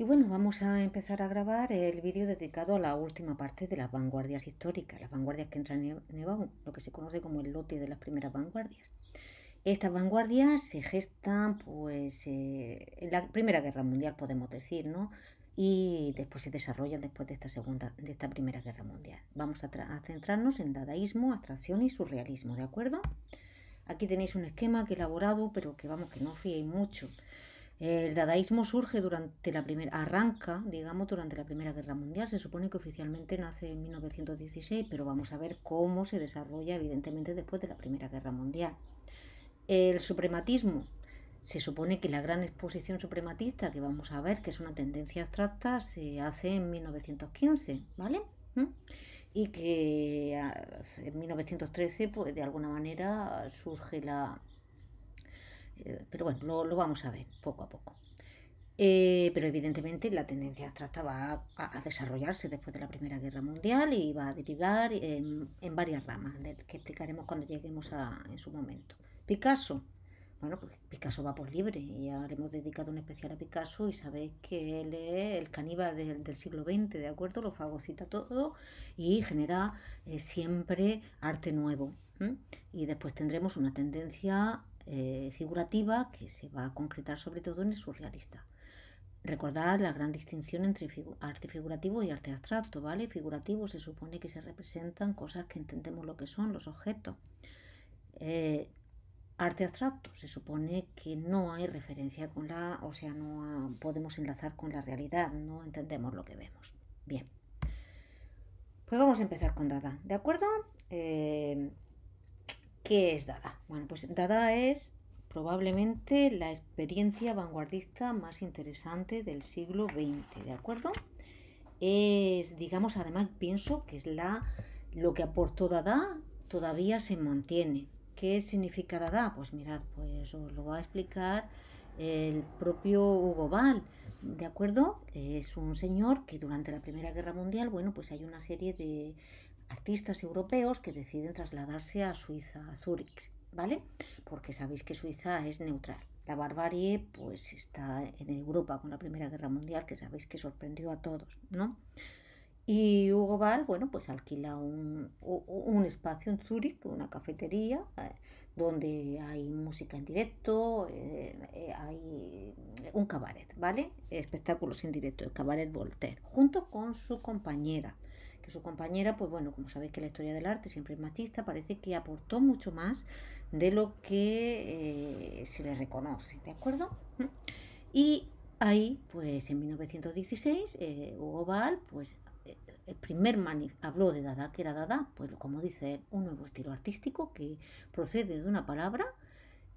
Y bueno, vamos a empezar a grabar el vídeo dedicado a la última parte de las vanguardias históricas, las vanguardias que entran en lo que se conoce como el lote de las primeras vanguardias. Estas vanguardias se gestan pues eh, en la Primera Guerra Mundial, podemos decir, ¿no? Y después se desarrollan después de esta segunda, de esta Primera Guerra Mundial. Vamos a, centrarnos en dadaísmo, abstracción y surrealismo, ¿de acuerdo? Aquí tenéis un esquema que he elaborado, pero que vamos, que no fiéis mucho el dadaísmo surge durante la primera, arranca, digamos, durante la Primera Guerra Mundial. Se supone que oficialmente nace en 1916, pero vamos a ver cómo se desarrolla, evidentemente, después de la Primera Guerra Mundial. El suprematismo. Se supone que la gran exposición suprematista, que vamos a ver, que es una tendencia abstracta, se hace en 1915, ¿vale? ¿Mm? Y que ah, en 1913, pues de alguna manera, surge la, eh, pero bueno, lo, lo, vamos a ver poco a poco. Eh, pero evidentemente la tendencia abstracta va a, desarrollarse después de la Primera Guerra Mundial y va a derivar en, varias ramas, que explicaremos cuando lleguemos a, en su momento. Picasso. Bueno, pues Picasso va por libre, y le hemos dedicado un especial a Picasso y sabéis que él es el caníbal del, del siglo XX, ¿de acuerdo? Lo fagocita todo y genera eh, siempre arte nuevo. Y después tendremos una tendencia eh, figurativa que se va a concretar sobre todo en el surrealista. Recordad la gran distinción entre arte figurativo y arte abstracto, ¿vale? Figurativo se supone que se representan cosas que entendemos lo que son, los objetos. Eh, arte abstracto se supone que no hay referencia con la, o sea, no podemos enlazar con la realidad, no entendemos lo que vemos. Bien. Pues vamos a empezar con Dada, ¿de acuerdo? Eh, ¿Qué es Dada? Bueno, pues Dada es probablemente la experiencia vanguardista más interesante del siglo XX, ¿de acuerdo? Es, digamos, además pienso que es la, lo que aportó Dada todavía se mantiene. ¿Qué significa Dada? Pues mirad, pues os lo va a explicar el propio Hugo Ball, ¿de acuerdo? Es un señor que durante la Primera Guerra Mundial, bueno, pues hay una serie de artistas europeos que deciden trasladarse a Suiza, a Zúrich, ¿vale? Porque sabéis que Suiza es neutral. La barbarie pues está en Europa con la Primera Guerra Mundial, que sabéis que sorprendió a todos, ¿no? Y Hugo Ball, bueno, pues alquila un, espacio en Zúrich, una cafetería, eh, donde hay música en directo, eh, eh, hay un cabaret, ¿vale? Espectáculos en directo, el cabaret Voltaire, junto con su compañera, que su compañera, pues bueno, como sabéis que la historia del arte siempre es machista, parece que aportó mucho más de lo que eh, se le reconoce, ¿de acuerdo? Y ahí, pues en 1916, eh, Hugo Ball, pues eh, el primer man habló de Dada, que era Dada, pues como dice un nuevo estilo artístico que procede de una palabra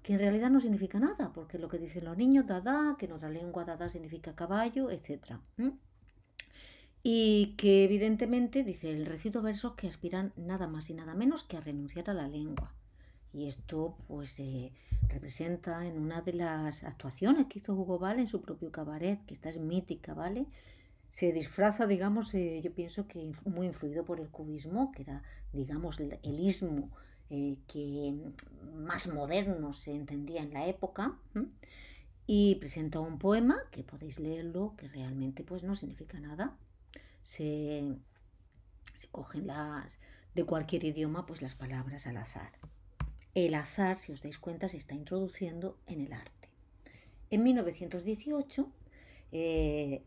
que en realidad no significa nada, porque lo que dicen los niños, Dada, que en otra lengua Dada significa caballo, etc y que evidentemente, dice el recito versos que aspiran nada más y nada menos que a renunciar a la lengua. Y esto pues eh, representa en una de las actuaciones que hizo Hugo Valle en su propio cabaret, que esta es mítica, ¿vale? Se disfraza, digamos, eh, yo pienso que muy influido por el cubismo, que era, digamos, el ismo eh, que más moderno se entendía en la época. Y presenta un poema que podéis leerlo, que realmente pues no significa nada, se, cogen las de cualquier idioma pues las palabras al azar. El azar, si os dais cuenta, se está introduciendo en el arte. En 1918 eh,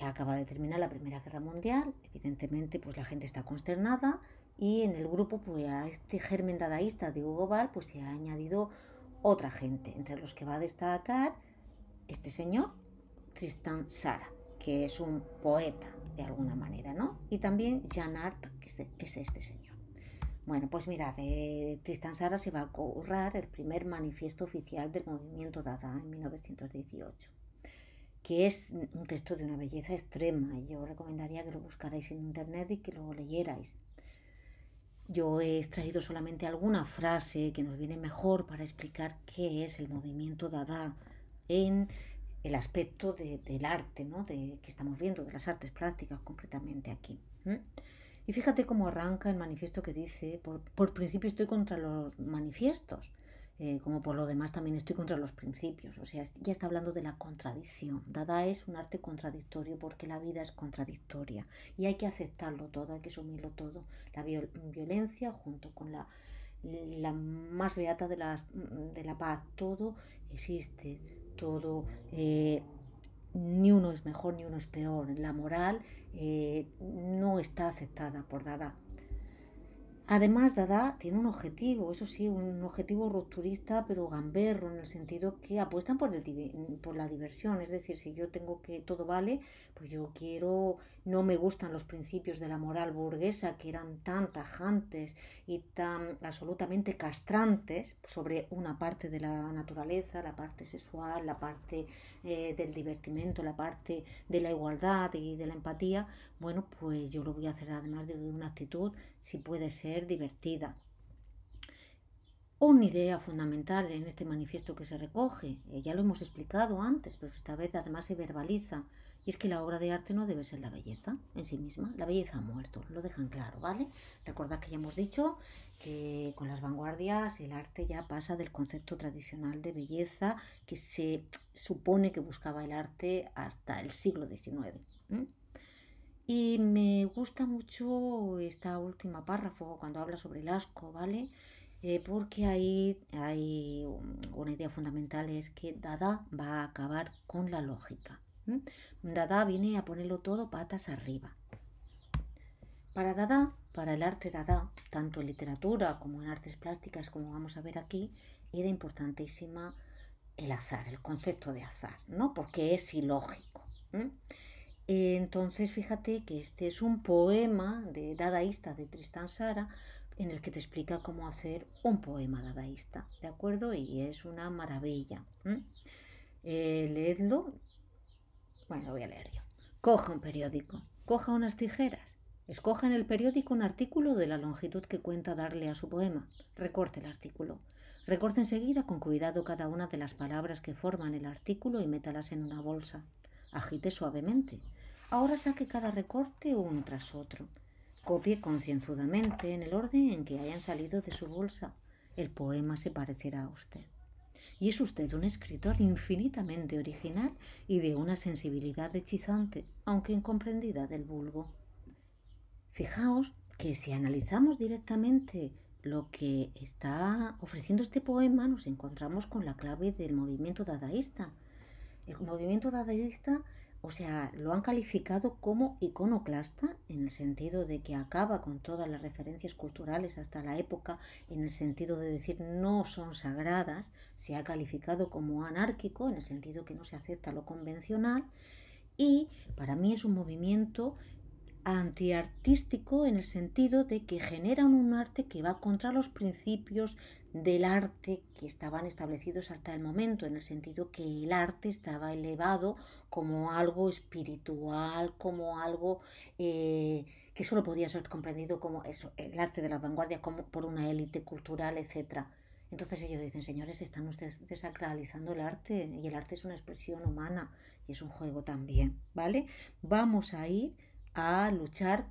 acaba de terminar la Primera Guerra Mundial, evidentemente pues la gente está consternada y en el grupo pues a este germen dadaísta de Hugo Ball pues se ha añadido otra gente, entre los que va a destacar este señor Tristan Sara, que es un poeta de alguna manera, ¿no? Y también Jean Arp, que es, este señor. Bueno, pues mirad, eh, Tristan Sara se va a currar el primer manifiesto oficial del movimiento Dada en 1918, que es un texto de una belleza extrema. y Yo recomendaría que lo buscarais en internet y que lo leyerais. Yo he extraído solamente alguna frase que nos viene mejor para explicar qué es el movimiento Dada en el aspecto del arte, ¿no? de, que estamos viendo, de las artes prácticas concretamente aquí. Y fíjate cómo arranca el manifiesto que dice, por, principio estoy contra los manifiestos, eh, como por lo demás también estoy contra los principios, o sea, ya está hablando de la contradicción. Dada es un arte contradictorio porque la vida es contradictoria y hay que aceptarlo todo, hay que asumirlo todo. La violencia junto con la, la más beata de, de la paz, todo existe todo, eh, ni uno es mejor ni uno es peor. La moral eh, no está aceptada por Dada. Además, Dada tiene un objetivo, eso sí, un objetivo rupturista pero gamberro, en el sentido que apuestan por, el, por la diversión. Es decir, si yo tengo que todo vale, pues yo quiero no me gustan los principios de la moral burguesa que eran tan tajantes y tan absolutamente castrantes sobre una parte de la naturaleza, la parte sexual, la parte eh, del divertimento, la parte de la igualdad y de la empatía. Bueno, pues yo lo voy a hacer además de una actitud, si puede ser, divertida. Una idea fundamental en este manifiesto que se recoge, eh, ya lo hemos explicado antes, pero esta vez además se verbaliza, y es que la obra de arte no debe ser la belleza en sí misma, la belleza ha muerto, lo dejan claro, ¿vale? Recordad que ya hemos dicho que con las vanguardias el arte ya pasa del concepto tradicional de belleza que se supone que buscaba el arte hasta el siglo XIX. Y me gusta mucho esta última párrafo cuando habla sobre el asco, ¿vale? Eh, porque ahí hay una idea fundamental, es que Dada va a acabar con la lógica. Dada viene a ponerlo todo patas arriba. Para Dada, para el arte Dada, tanto en literatura como en artes plásticas, como vamos a ver aquí, era importantísima el azar, el concepto de azar, ¿no? Porque es ilógico. Entonces, fíjate que este es un poema de dadaísta de Tristán Sara en el que te explica cómo hacer un poema dadaísta, ¿de acuerdo? Y es una maravilla. Eh, leedlo, bueno, voy a leer yo. Coja un periódico, coja unas tijeras, escoja en el periódico un artículo de la longitud que cuenta darle a su poema, recorte el artículo, recorte enseguida con cuidado cada una de las palabras que forman el artículo y métalas en una bolsa, agite suavemente, ahora saque cada recorte uno tras otro, copie concienzudamente en el orden en que hayan salido de su bolsa, el poema se parecerá a usted y es usted un escritor infinitamente original y de una sensibilidad hechizante, aunque incomprendida del vulgo. Fijaos que si analizamos directamente lo que está ofreciendo este poema, nos encontramos con la clave del movimiento dadaísta. El movimiento dadaísta o sea, lo han calificado como iconoclasta en el sentido de que acaba con todas las referencias culturales hasta la época, en el sentido de decir no son sagradas, se ha calificado como anárquico en el sentido que no se acepta lo convencional y para mí es un movimiento antiartístico en el sentido de que generan un arte que va contra los principios del arte que estaban establecidos hasta el momento, en el sentido que el arte estaba elevado como algo espiritual, como algo eh, que solo podía ser comprendido como el arte de la vanguardia como por una élite cultural, etc. Entonces ellos dicen, señores, están ustedes desacralizando el arte y el arte es una expresión humana y es un juego también, ¿vale? Vamos a ir a luchar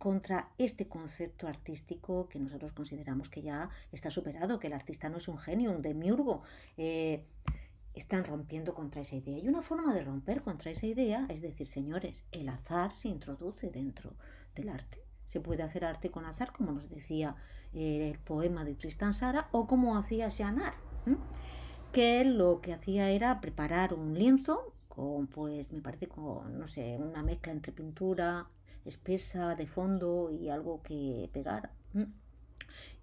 contra este concepto artístico que nosotros consideramos que ya está superado, que el artista no es un genio, un demiurgo. Eh, están rompiendo contra esa idea. Y una forma de romper contra esa idea es decir, señores, el azar se introduce dentro del arte. Se puede hacer arte con azar, como nos decía eh, el poema de Tristan Sara, o como hacía Janar, que lo que hacía era preparar un lienzo pues me parece como no sé, una mezcla entre pintura espesa de fondo y algo que pegar.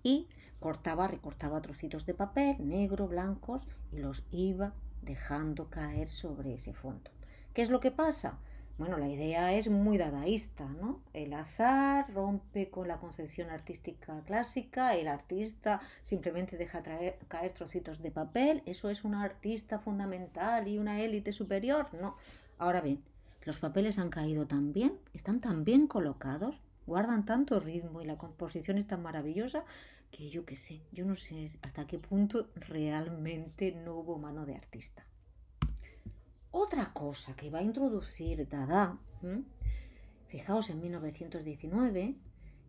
Y cortaba, recortaba trocitos de papel, negro, blancos, y los iba dejando caer sobre ese fondo. ¿Qué es lo que pasa? Bueno, la idea es muy dadaísta, ¿no? El azar rompe con la concepción artística clásica, el artista simplemente deja caer trocitos de papel, eso es un artista fundamental y una élite superior, no. Ahora bien, los papeles han caído tan bien, están tan bien colocados, guardan tanto ritmo y la composición es tan maravillosa que yo qué sé, yo no sé hasta qué punto realmente no hubo mano de artista. Otra cosa que va a introducir Dada, fijaos en 1919,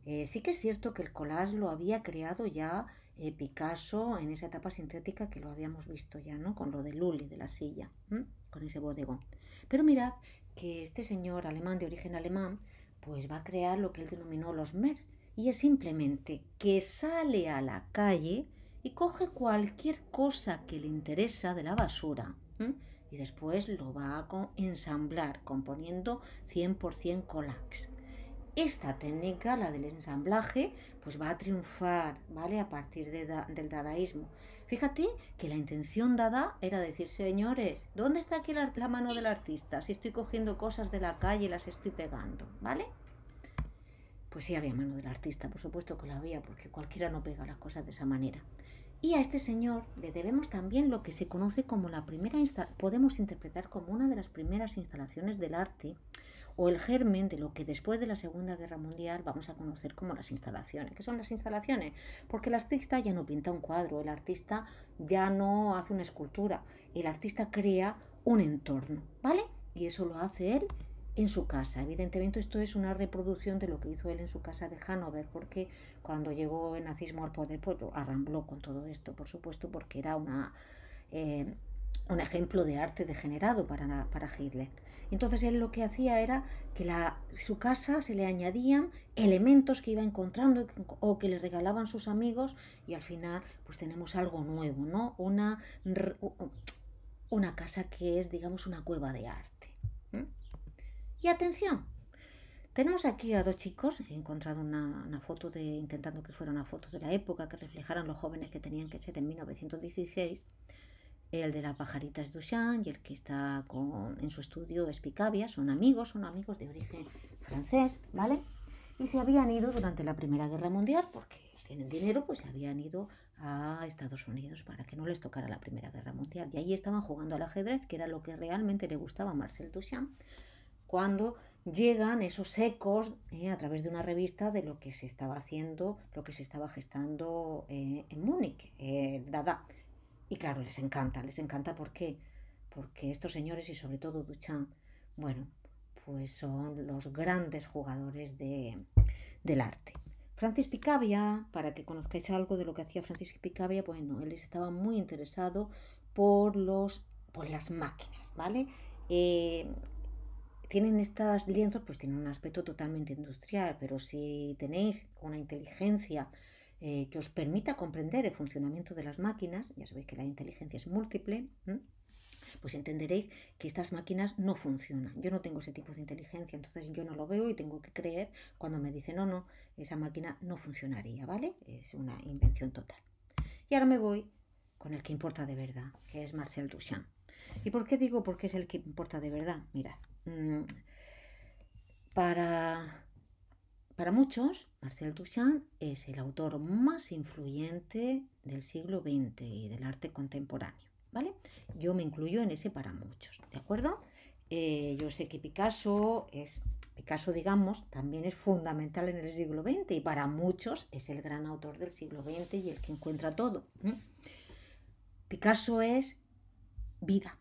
eh, sí que es cierto que el collage lo había creado ya eh, Picasso en esa etapa sintética que lo habíamos visto ya, ¿no? Con lo de Lully, de la silla, con ese bodegón. Pero mirad que este señor alemán de origen alemán, pues va a crear lo que él denominó los MERS, y es simplemente que sale a la calle y coge cualquier cosa que le interesa de la basura y después lo va a ensamblar componiendo 100% collages. Esta técnica, la del ensamblaje, pues va a triunfar, ¿vale? A partir del dadaísmo. Fíjate que la intención dada era decir, señores, ¿dónde está aquí la, la mano del artista? Si estoy cogiendo cosas de la calle y las estoy pegando, ¿vale? Pues sí había mano del artista, por supuesto que la había, porque cualquiera no pega las cosas de esa manera. Y a este señor le debemos también lo que se conoce como la primera, podemos interpretar como una de las primeras instalaciones del arte o el germen de lo que después de la Segunda Guerra Mundial vamos a conocer como las instalaciones. ¿Qué son las instalaciones? Porque el artista ya no pinta un cuadro, el artista ya no hace una escultura, el artista crea un entorno, ¿vale? Y eso lo hace él en su casa. Evidentemente esto es una reproducción de lo que hizo él en su casa de Hanover, porque cuando llegó el nazismo al poder, pues arrambló con todo esto, por supuesto, porque era una, eh, un ejemplo de arte degenerado para, para Hitler. Entonces él lo que hacía era que la, su casa se le añadían elementos que iba encontrando o que le regalaban sus amigos y al final pues tenemos algo nuevo, ¿no? Una, una casa que es, digamos, una cueva de arte. Y atención, tenemos aquí a dos chicos, he encontrado una, foto de, intentando que fuera una foto de la época, que reflejaran los jóvenes que tenían que ser en 1916. El de las pajaritas Duchamp y el que está en su estudio es Picabia, son amigos, son amigos de origen francés, ¿vale? Y se habían ido durante la Primera Guerra Mundial, porque tienen dinero, pues se habían ido a Estados Unidos para que no les tocara la Primera Guerra Mundial. Y ahí estaban jugando al ajedrez, que era lo que realmente le gustaba a Marcel Duchamp cuando llegan esos ecos eh, a través de una revista de lo que se estaba haciendo, lo que se estaba gestando eh, en Múnich, eh, Dada. Y claro, les encanta, les encanta ¿por qué? Porque estos señores y sobre todo Duchamp, bueno, pues son los grandes jugadores de, del arte. Francis Picabia, para que conozcáis algo de lo que hacía Francis Picabia, bueno, él estaba muy interesado por, los, por las máquinas, ¿vale? tienen estos lienzos, pues tienen un aspecto totalmente industrial, pero si tenéis una inteligencia eh, que os permita comprender el funcionamiento de las máquinas, ya sabéis que la inteligencia es múltiple, pues entenderéis que estas máquinas no funcionan. Yo no tengo ese tipo de inteligencia, entonces yo no lo veo y tengo que creer cuando me dicen, no, no, esa máquina no funcionaría, ¿vale? Es una invención total. Y ahora me voy con el que importa de verdad, que es Marcel Duchamp. ¿Y por qué digo porque es el que importa de verdad? Mirad, mm, para, para muchos, Marcel Duchamp es el autor más influyente del siglo XX y del arte contemporáneo, ¿vale? Yo me incluyo en ese para muchos, ¿de acuerdo? Eh, yo sé que Picasso es Picasso, digamos, también es fundamental en el siglo XX y para muchos es el gran autor del siglo XX y el que encuentra todo caso es vida.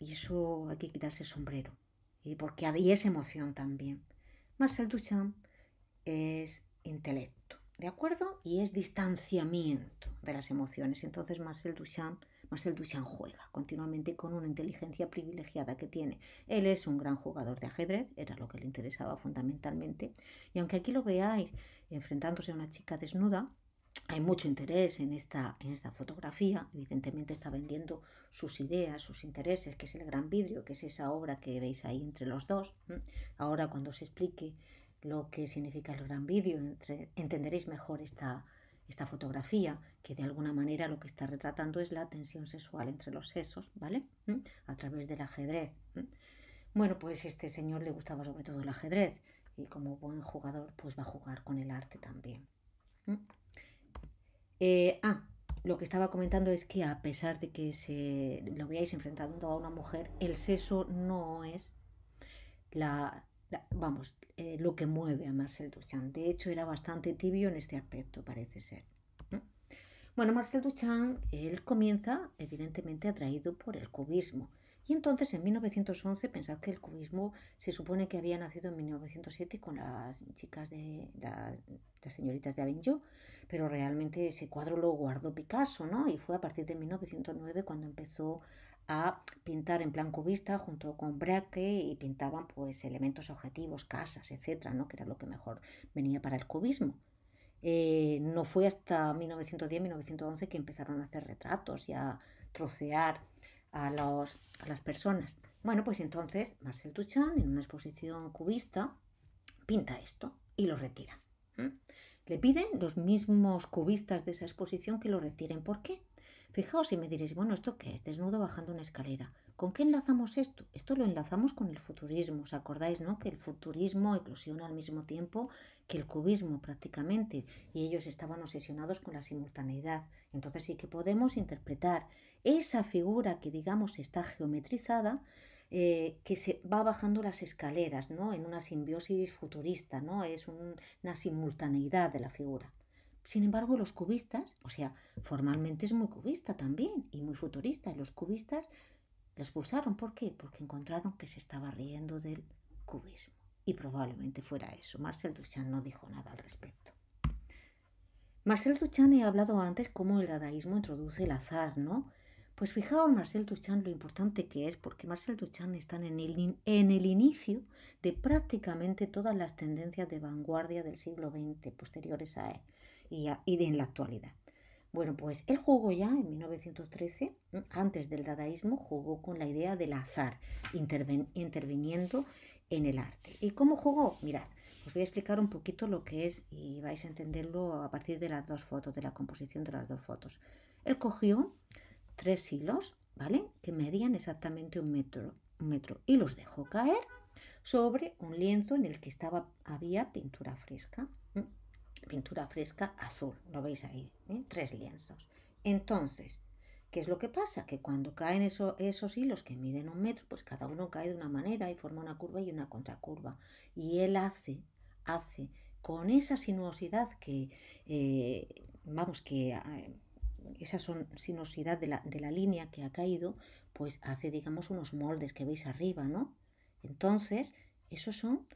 Y eso hay que quitarse el sombrero. Y porque y es emoción también. Marcel Duchamp es intelecto, ¿de acuerdo? Y es distanciamiento de las emociones. Entonces Marcel Duchamp, Marcel Duchamp juega continuamente con una inteligencia privilegiada que tiene. Él es un gran jugador de ajedrez, era lo que le interesaba fundamentalmente. Y aunque aquí lo veáis enfrentándose a una chica desnuda, hay mucho interés en esta, en esta fotografía, evidentemente está vendiendo sus ideas, sus intereses, que es el gran vidrio, que es esa obra que veis ahí entre los dos. Ahora cuando se explique lo que significa el gran vidrio, entenderéis mejor esta, esta fotografía, que de alguna manera lo que está retratando es la tensión sexual entre los sesos, ¿vale? A través del ajedrez. Bueno, pues este señor le gustaba sobre todo el ajedrez y como buen jugador pues va a jugar con el arte también. Eh, ah, lo que estaba comentando es que a pesar de que se lo veáis enfrentando a una mujer, el sexo no es la, vamos, eh, lo que mueve a Marcel Duchamp. De hecho, era bastante tibio en este aspecto, parece ser. Bueno, Marcel Duchamp, él comienza evidentemente atraído por el cubismo y entonces en 1911, pensad que el cubismo se supone que había nacido en 1907 con las chicas de las señoritas de Avignon, pero realmente ese cuadro lo guardó Picasso, ¿no? Y fue a partir de 1909 cuando empezó a pintar en plan cubista junto con Braque y pintaban pues elementos objetivos, casas, etcétera, ¿no? Que era lo que mejor venía para el cubismo. Eh, no fue hasta 1910-1911 que empezaron a hacer retratos y a trocear a, a las personas. Bueno, pues entonces Marcel Duchamp, en una exposición cubista, pinta esto y lo retira. Le piden los mismos cubistas de esa exposición que lo retiren. ¿Por qué? Fijaos y me diréis, bueno, ¿esto qué es? Desnudo bajando una escalera. ¿Con qué enlazamos esto? Esto lo enlazamos con el futurismo. ¿Os acordáis, no? Que el futurismo eclosiona al mismo tiempo que el cubismo prácticamente. Y ellos estaban obsesionados con la simultaneidad. Entonces sí que podemos interpretar esa figura que digamos está geometrizada, eh, que se va bajando las escaleras, ¿no? En una simbiosis futurista, ¿no? Es una simultaneidad de la figura. Sin embargo, los cubistas, o sea, formalmente es muy cubista también y muy futurista, y los cubistas los expulsaron. ¿Por qué? Porque encontraron que se estaba riendo del cubismo. Y probablemente fuera eso. Marcel Duchamp no dijo nada al respecto. Marcel Duchamp he hablado antes cómo el dadaísmo introduce el azar, ¿no? Pues fijaos Marcel Duchamp lo importante que es, porque Marcel Duchamp está en el, inicio de prácticamente todas las tendencias de vanguardia del siglo XX posteriores a él y, de, en la actualidad. Bueno, pues él jugó ya en 1913, antes del dadaísmo, jugó con la idea del azar, interviniendo en el arte. ¿Y cómo jugó? Mirad, os voy a explicar un poquito lo que es y vais a entenderlo a partir de las dos fotos, de la composición de las dos fotos. Él cogió tres hilos, ¿vale? Que medían exactamente un metro, metro y los dejó caer sobre un lienzo en el que estaba, había pintura fresca, pintura fresca azul, lo veis ahí, ¿eh? tres lienzos. Entonces, ¿qué es lo que pasa? Que cuando caen esos hilos que miden un metro, pues cada uno cae de una manera y forma una curva y una contracurva. Y él hace, hace con esa sinuosidad que, eh, vamos, que eh, esa sinuosidad de la, de la línea que ha caído, pues hace, digamos, unos moldes que veis arriba, ¿no? Entonces, esos son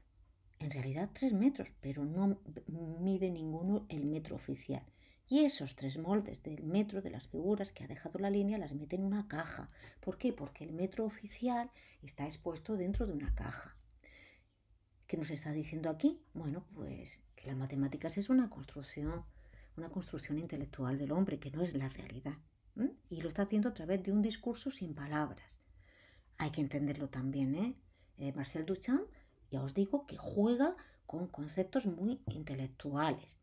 en realidad tres metros, pero no mide ninguno el metro oficial. Y esos tres moldes del metro de las figuras que ha dejado la línea las mete en una caja. ¿Por qué? Porque el metro oficial está expuesto dentro de una caja. ¿Qué nos está diciendo aquí? Bueno, pues que las matemáticas es una construcción una construcción intelectual del hombre que no es la realidad. Y lo está haciendo a través de un discurso sin palabras. Hay que entenderlo también, ¿eh? eh Marcel Duchamp, ya os digo que juega con conceptos muy intelectuales.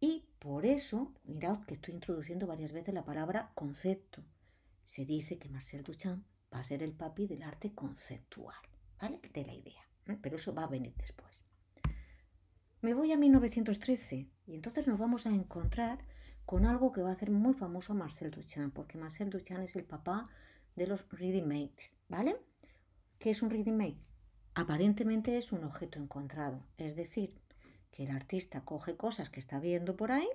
Y por eso, mirad que estoy introduciendo varias veces la palabra concepto. Se dice que Marcel Duchamp va a ser el papi del arte conceptual, ¿vale? De la idea. Pero eso va a venir después. Me voy a 1913 y entonces nos vamos a encontrar con algo que va a hacer muy famoso a Marcel Duchamp, porque Marcel Duchamp es el papá de los ready mates, ¿vale? ¿Qué es un reading mate? Aparentemente es un objeto encontrado, es decir, que el artista coge cosas que está viendo por ahí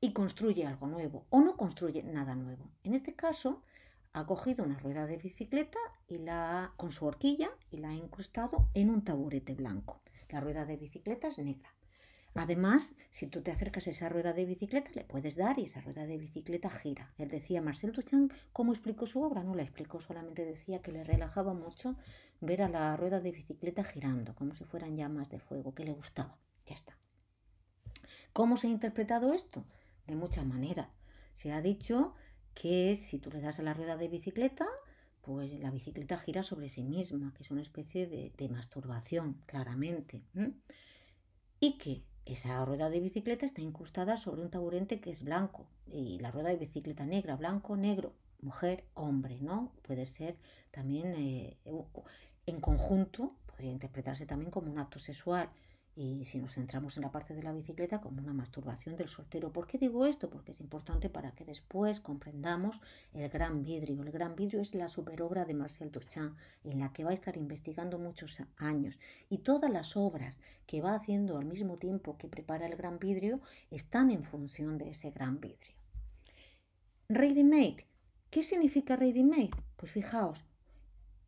y construye algo nuevo o no construye nada nuevo. En este caso, ha cogido una rueda de bicicleta y la con su horquilla y la ha incrustado en un taburete blanco. La rueda de bicicleta es negra Además, si tú te acercas a esa rueda de bicicleta, le puedes dar y esa rueda de bicicleta gira. Él decía, Marcel Duchamp, ¿cómo explicó su obra? No la explicó, solamente decía que le relajaba mucho ver a la rueda de bicicleta girando, como si fueran llamas de fuego, que le gustaba. Ya está. ¿Cómo se ha interpretado esto? De muchas maneras. Se ha dicho que si tú le das a la rueda de bicicleta, pues la bicicleta gira sobre sí misma, que es una especie de, masturbación, claramente. Y que esa rueda de bicicleta está incrustada sobre un taburete que es blanco y la rueda de bicicleta negra, blanco, negro, mujer, hombre, ¿no? Puede ser también eh, en conjunto, podría interpretarse también como un acto sexual y si nos centramos en la parte de la bicicleta como una masturbación del soltero. ¿Por qué digo esto? Porque es importante para que después comprendamos el gran vidrio. El gran vidrio es la superobra de Marcel Duchamp en la que va a estar investigando muchos años y todas las obras que va haciendo al mismo tiempo que prepara el gran vidrio están en función de ese gran vidrio. Ready made. ¿Qué significa ready made? Pues fijaos,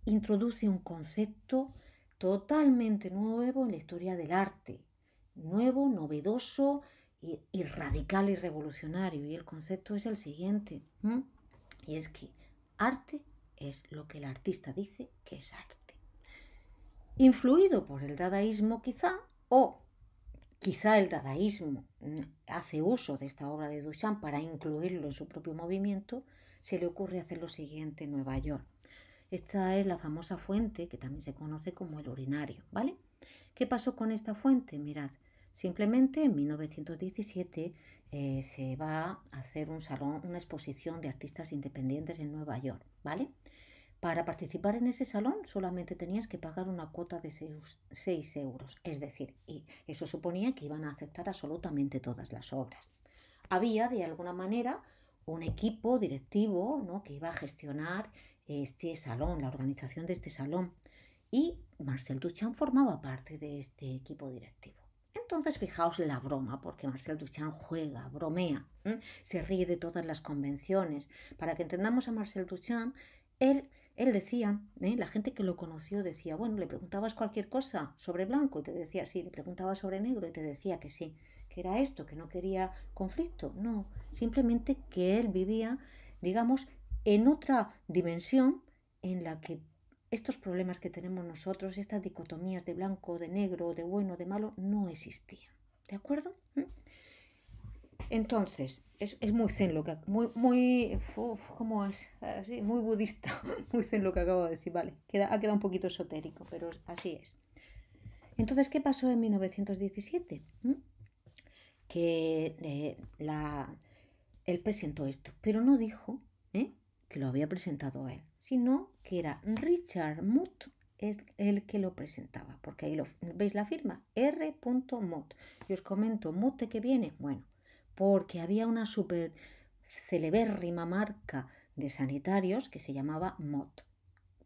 introduce un concepto totalmente nuevo en la historia del arte, nuevo, novedoso y, radical y revolucionario. Y el concepto es el siguiente, y es que arte es lo que el artista dice que es arte. Influido por el dadaísmo quizá, o quizá el dadaísmo mm, hace uso de esta obra de Duchamp para incluirlo en su propio movimiento, se le ocurre hacer lo siguiente en Nueva York. Esta es la famosa fuente que también se conoce como el urinario, ¿vale? ¿Qué pasó con esta fuente? Mirad, simplemente en 1917 eh, se va a hacer un salón, una exposición de artistas independientes en Nueva York, ¿vale? Para participar en ese salón solamente tenías que pagar una cuota de 6 euros, es decir, y eso suponía que iban a aceptar absolutamente todas las obras. Había, de alguna manera, un equipo directivo ¿no? que iba a gestionar este salón, la organización de este salón. Y Marcel Duchamp formaba parte de este equipo directivo. Entonces fijaos la broma, porque Marcel Duchamp juega, bromea, se ríe de todas las convenciones. Para que entendamos a Marcel Duchamp, él, él decía, ¿eh? la gente que lo conoció decía, bueno, le preguntabas cualquier cosa sobre blanco y te decía sí, le preguntabas sobre negro y te decía que sí, que era esto, que no quería conflicto. No, simplemente que él vivía, digamos, en otra dimensión en la que estos problemas que tenemos nosotros, estas dicotomías de blanco, de negro, de bueno, de malo, no existían. ¿De acuerdo? ¿Mm? Entonces, es, muy zen lo que, muy, muy, ¿cómo es? muy budista, muy zen lo que acabo de decir, vale, ha quedado un poquito esotérico, pero así es. Entonces, ¿qué pasó en 1917? ¿Mm? Que eh, la, él presentó esto, pero no dijo ¿eh? que lo había presentado él, sino que era Richard Mutt es el que lo presentaba, porque ahí lo, veis la firma, R.Mott. Y os comento, ¿Mott de qué viene? Bueno, porque había una super celebérrima marca de sanitarios que se llamaba Mott,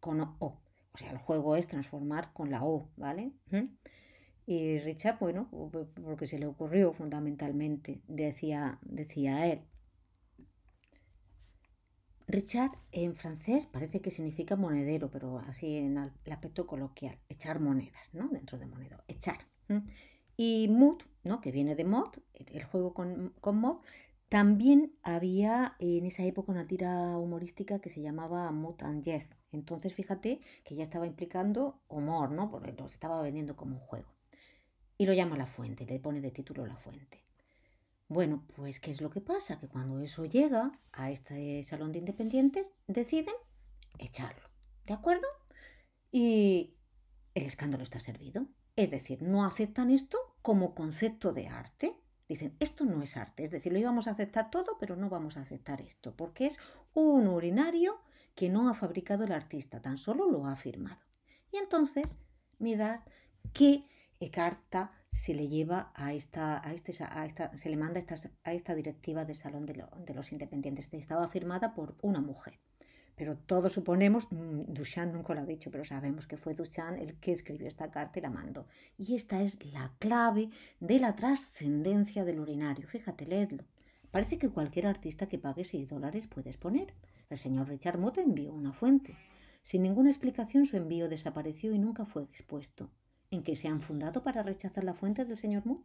con O. O sea, el juego es transformar con la O, ¿vale? ¿Mm? Y Richard, bueno, porque se le ocurrió fundamentalmente, decía, decía él, Richard en francés parece que significa monedero, pero así en el aspecto coloquial, echar monedas, ¿no? Dentro de monedero, echar. Y Mood, ¿no? Que viene de Mod, el juego con, con Mod, también había en esa época una tira humorística que se llamaba Mood and Jeff. Entonces fíjate que ya estaba implicando humor, ¿no? Porque lo estaba vendiendo como un juego. Y lo llama La Fuente, le pone de título La Fuente. Bueno, pues ¿qué es lo que pasa? Que cuando eso llega a este salón de independientes, deciden echarlo, ¿de acuerdo? Y el escándalo está servido. Es decir, no aceptan esto como concepto de arte. Dicen, esto no es arte, es decir, lo íbamos a aceptar todo, pero no vamos a aceptar esto, porque es un urinario que no ha fabricado el artista, tan solo lo ha firmado. Y entonces, mirad qué carta se le lleva a esta, a este se le manda a esta directiva del Salón de, los Independientes. Estaba firmada por una mujer. Pero todos suponemos, mm, Duchamp nunca lo ha dicho, pero sabemos que fue Duchamp el que escribió esta carta y la mandó. Y esta es la clave de la trascendencia del urinario. Fíjate, leedlo. Parece que cualquier artista que pague 6 dólares puede exponer. El señor Richard Mott envió una fuente. Sin ninguna explicación su envío desapareció y nunca fue expuesto en que se han fundado para rechazar la fuente del señor Mood?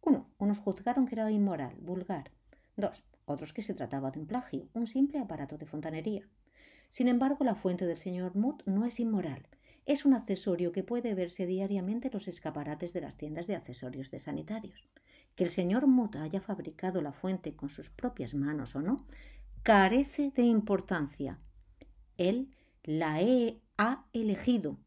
Uno, unos juzgaron que era inmoral, vulgar. Dos, otros que se trataba de un plagio, un simple aparato de fontanería. Sin embargo, la fuente del señor Mood no es inmoral. Es un accesorio que puede verse diariamente en los escaparates de las tiendas de accesorios de sanitarios. Que el señor Mood haya fabricado la fuente con sus propias manos o no, carece de importancia. Él la ha elegido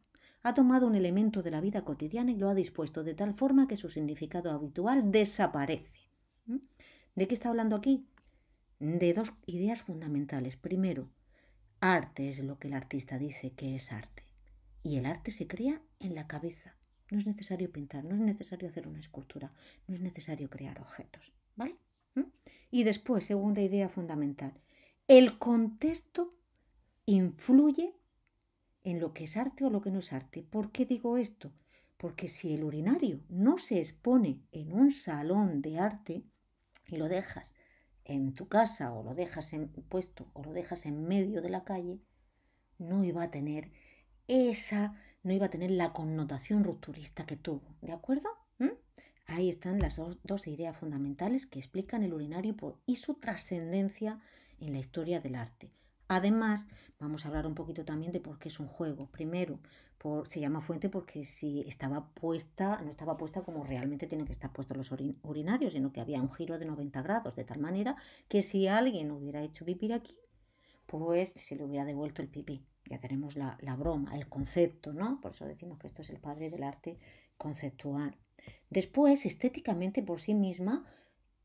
ha tomado un elemento de la vida cotidiana y lo ha dispuesto de tal forma que su significado habitual desaparece. ¿Mm? ¿De qué está hablando aquí? De dos ideas fundamentales. Primero, arte es lo que el artista dice que es arte. Y el arte se crea en la cabeza. No es necesario pintar, no es necesario hacer una escultura, no es necesario crear objetos. ¿Vale? ¿Mm? Y después, segunda idea fundamental, el contexto influye en lo que es arte o lo que no es arte. ¿Por qué digo esto? Porque si el urinario no se expone en un salón de arte y lo dejas en tu casa o lo dejas en, puesto o lo dejas en medio de la calle, no iba a tener esa, no iba a tener la connotación rupturista que tuvo. ¿De acuerdo? ¿Mm? Ahí están las dos, ideas fundamentales que explican el urinario y su trascendencia en la historia del arte. Además, vamos a hablar un poquito también de por qué es un juego. Primero, por, se llama fuente porque si estaba puesta, no estaba puesta como realmente tienen que estar puestos los urinarios, sino que había un giro de 90 grados, de tal manera que si alguien hubiera hecho pipir aquí, pues se le hubiera devuelto el pipí. Ya tenemos la, la broma, el concepto, ¿no? Por eso decimos que esto es el padre del arte conceptual. Después, estéticamente por sí misma,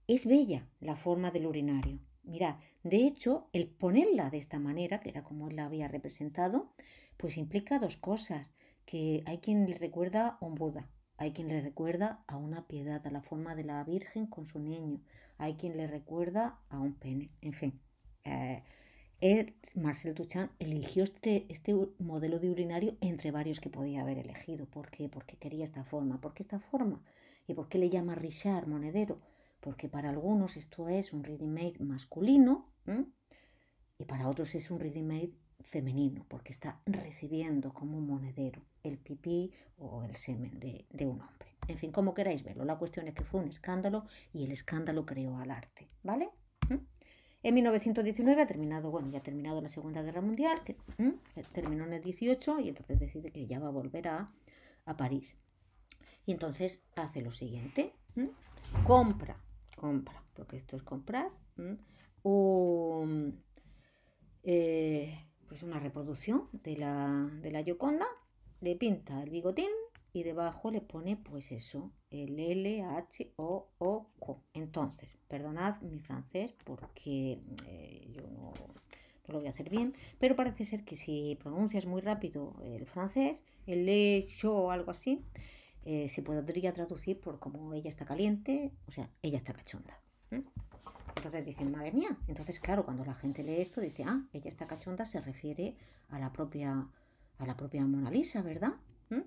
es bella la forma del urinario. Mirad, de hecho, el ponerla de esta manera, que era como él la había representado, pues implica dos cosas, que hay quien le recuerda a un Buda, hay quien le recuerda a una piedad, a la forma de la Virgen con su niño, hay quien le recuerda a un pene, en fin. Eh, Marcel Duchamp eligió este, este, modelo de urinario entre varios que podía haber elegido. ¿Por qué? Porque quería esta forma. ¿Por qué esta forma? ¿Y por qué le llama Richard Monedero? porque para algunos esto es un ready-made masculino y para otros es un ready-made femenino, porque está recibiendo como un monedero el pipí o el semen de, un hombre. En fin, como queráis verlo, la cuestión es que fue un escándalo y el escándalo creó al arte, ¿vale? En 1919 ha terminado, bueno, ya ha terminado la Segunda Guerra Mundial, que eh, terminó en el 18 y entonces decide que ya va a volver a, París. Y entonces hace lo siguiente, compra compra, porque esto es comprar, o eh, pues una reproducción de la, de Yoconda, le pinta el bigotín y debajo le pone pues eso, el L, H, O, O, Entonces, perdonad mi francés porque eh, yo no, lo voy a hacer bien, pero parece ser que si pronuncias muy rápido el francés, el le, o algo así, eh, se podría traducir por como ella está caliente, o sea, ella está cachonda. ¿eh? Entonces dicen, madre mía. Entonces, claro, cuando la gente lee esto, dice, ah, ella está cachonda, se refiere a la propia, a la propia Mona Lisa, ¿verdad? ¿Mm?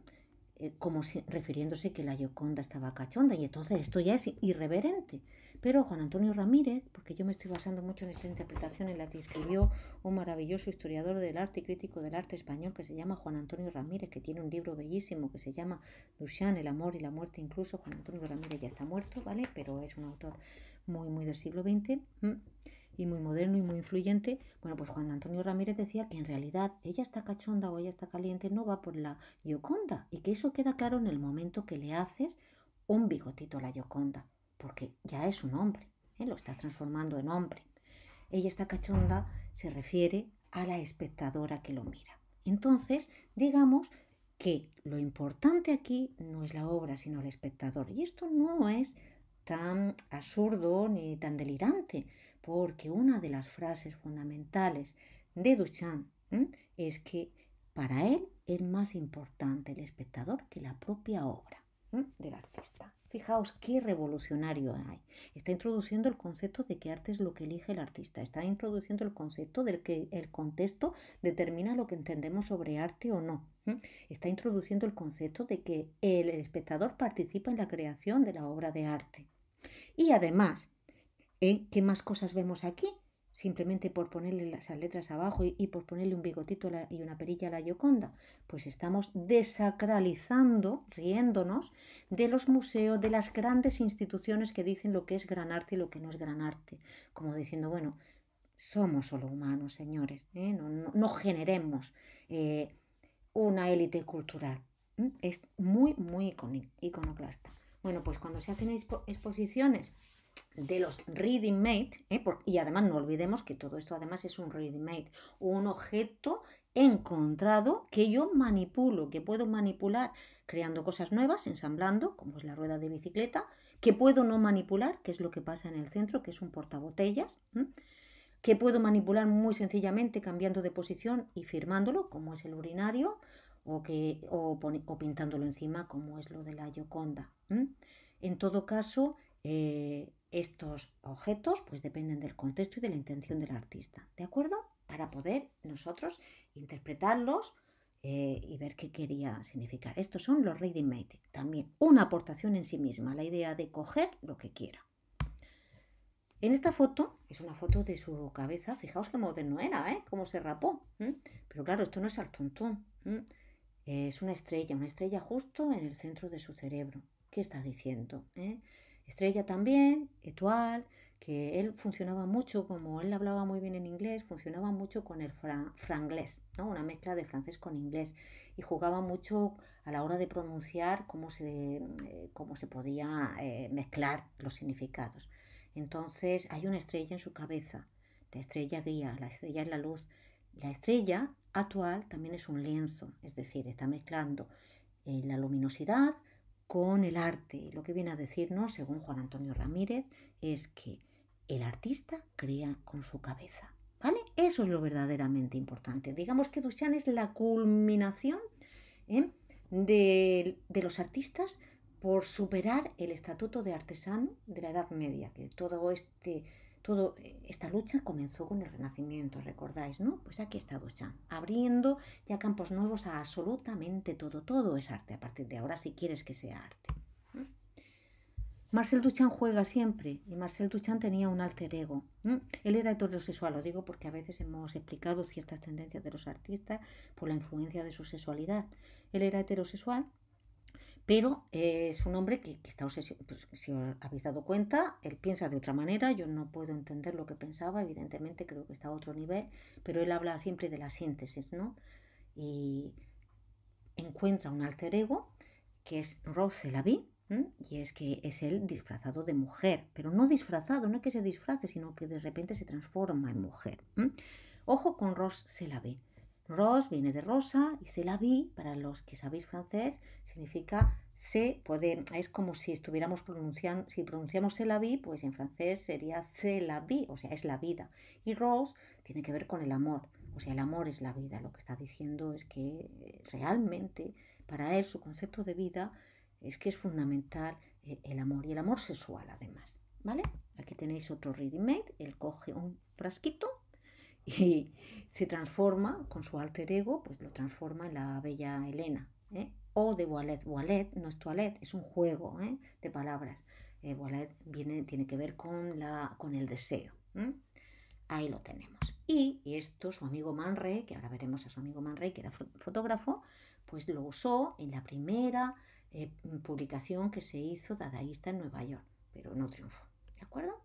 Eh, como refiriéndose que la Yoconda estaba cachonda, y entonces esto ya es irreverente. Pero Juan Antonio Ramírez, porque yo me estoy basando mucho en esta interpretación en la que escribió un maravilloso historiador del arte y crítico del arte español que se llama Juan Antonio Ramírez, que tiene un libro bellísimo que se llama Lucian, el amor y la muerte incluso. Juan Antonio Ramírez ya está muerto, ¿vale? Pero es un autor muy, muy del siglo XX y muy moderno y muy influyente, bueno, pues Juan Antonio Ramírez decía que en realidad ella está cachonda o ella está caliente, no va por la Yoconda, y que eso queda claro en el momento que le haces un bigotito a la Yoconda, porque ya es un hombre, ¿eh? lo estás transformando en hombre. Ella está cachonda se refiere a la espectadora que lo mira. Entonces, digamos que lo importante aquí no es la obra, sino el espectador. Y esto no es tan absurdo ni tan delirante, porque una de las frases fundamentales de Duchamp es que para él es más importante el espectador que la propia obra del artista. Fijaos qué revolucionario hay. Está introduciendo el concepto de que arte es lo que elige el artista. Está introduciendo el concepto del que el contexto determina lo que entendemos sobre arte o no. Está introduciendo el concepto de que el espectador participa en la creación de la obra de arte. Y además, ¿eh? ¿Qué más cosas vemos aquí? Simplemente por ponerle esas letras abajo y, por ponerle un bigotito y una perilla a la Gioconda. Pues estamos desacralizando, riéndonos, de los museos, de las grandes instituciones que dicen lo que es gran arte y lo que no es gran arte. Como diciendo, bueno, somos solo humanos, señores, ¿eh? no, generemos eh, una élite cultural. Es muy, muy iconoclasta. Bueno, pues cuando se hacen exposiciones de los Reading Mate, ¿eh? y además no olvidemos que todo esto además es un Reading Mate, un objeto encontrado que yo manipulo, que puedo manipular creando cosas nuevas, ensamblando, como es la rueda de bicicleta, que puedo no manipular, que es lo que pasa en el centro, que es un portabotellas, que puedo manipular muy sencillamente cambiando de posición y firmándolo, como es el urinario, o, que, o, pintándolo encima, como es lo de la Yoconda. En todo caso, eh, estos objetos pues dependen del contexto y de la intención del artista, ¿de acuerdo? Para poder nosotros interpretarlos eh, y ver qué quería significar. Estos son los reading made también una aportación en sí misma, la idea de coger lo que quiera. En esta foto, es una foto de su cabeza, fijaos qué moderno era, ¿eh? Cómo se rapó. Pero claro, esto no es al Es una estrella, una estrella justo en el centro de su cerebro. ¿Qué está diciendo? ¿Eh? Estrella también, Etual, que él funcionaba mucho, como él hablaba muy bien en inglés, funcionaba mucho con el franglés, ¿no? una mezcla de francés con inglés, y jugaba mucho a la hora de pronunciar cómo se, eh, cómo se podía eh, mezclar los significados. Entonces hay una estrella en su cabeza, la estrella guía, la estrella es la luz. La estrella actual también es un lienzo, es decir, está mezclando eh, la luminosidad con el arte. Lo que viene a decirnos, según Juan Antonio Ramírez, es que el artista crea con su cabeza. ¿Vale? Eso es lo verdaderamente importante. Digamos que Duchamp es la culminación ¿eh? de, de los artistas por superar el estatuto de artesano de la Edad Media, que todo este todo, eh, esta lucha comenzó con el Renacimiento, recordáis, ¿no? Pues aquí está Duchamp, abriendo ya campos nuevos a absolutamente todo. Todo es arte a partir de ahora, si quieres que sea arte. Marcel Duchamp juega siempre y Marcel Duchamp tenía un alter ego. Él era heterosexual, lo digo porque a veces hemos explicado ciertas tendencias de los artistas por la influencia de su sexualidad. Él era heterosexual pero eh, es un hombre que, está obsesionado. Pues, si os habéis dado cuenta, él piensa de otra manera. Yo no puedo entender lo que pensaba, evidentemente, creo que está a otro nivel. Pero él habla siempre de la síntesis, ¿no? Y encuentra un alter ego que es Rose la y es que es él disfrazado de mujer, pero no disfrazado, no es que se disfrace, sino que de repente se transforma en mujer. Ojo con Ross Rose viene de rosa y se la vi. para los que sabéis francés, significa se puede, es como si estuviéramos pronunciando, si pronunciamos se la vi, pues en francés sería se la vi. o sea, es la vida. Y Rose tiene que ver con el amor, o sea, el amor es la vida. Lo que está diciendo es que eh, realmente para él su concepto de vida es que es fundamental eh, el amor y el amor sexual además, ¿vale? Aquí tenéis otro ready made, él coge un frasquito y se transforma con su alter ego, pues lo transforma en la bella Elena. ¿eh? O de Wallet. Wallet no es toilet, es un juego ¿eh? de palabras. Wallet eh, tiene que ver con, la, con el deseo. Ahí lo tenemos. Y esto su amigo Manrey, que ahora veremos a su amigo Manrey, que era fotógrafo, pues lo usó en la primera publicación que se hizo dadaísta en Nueva York, pero no triunfó. ¿De acuerdo?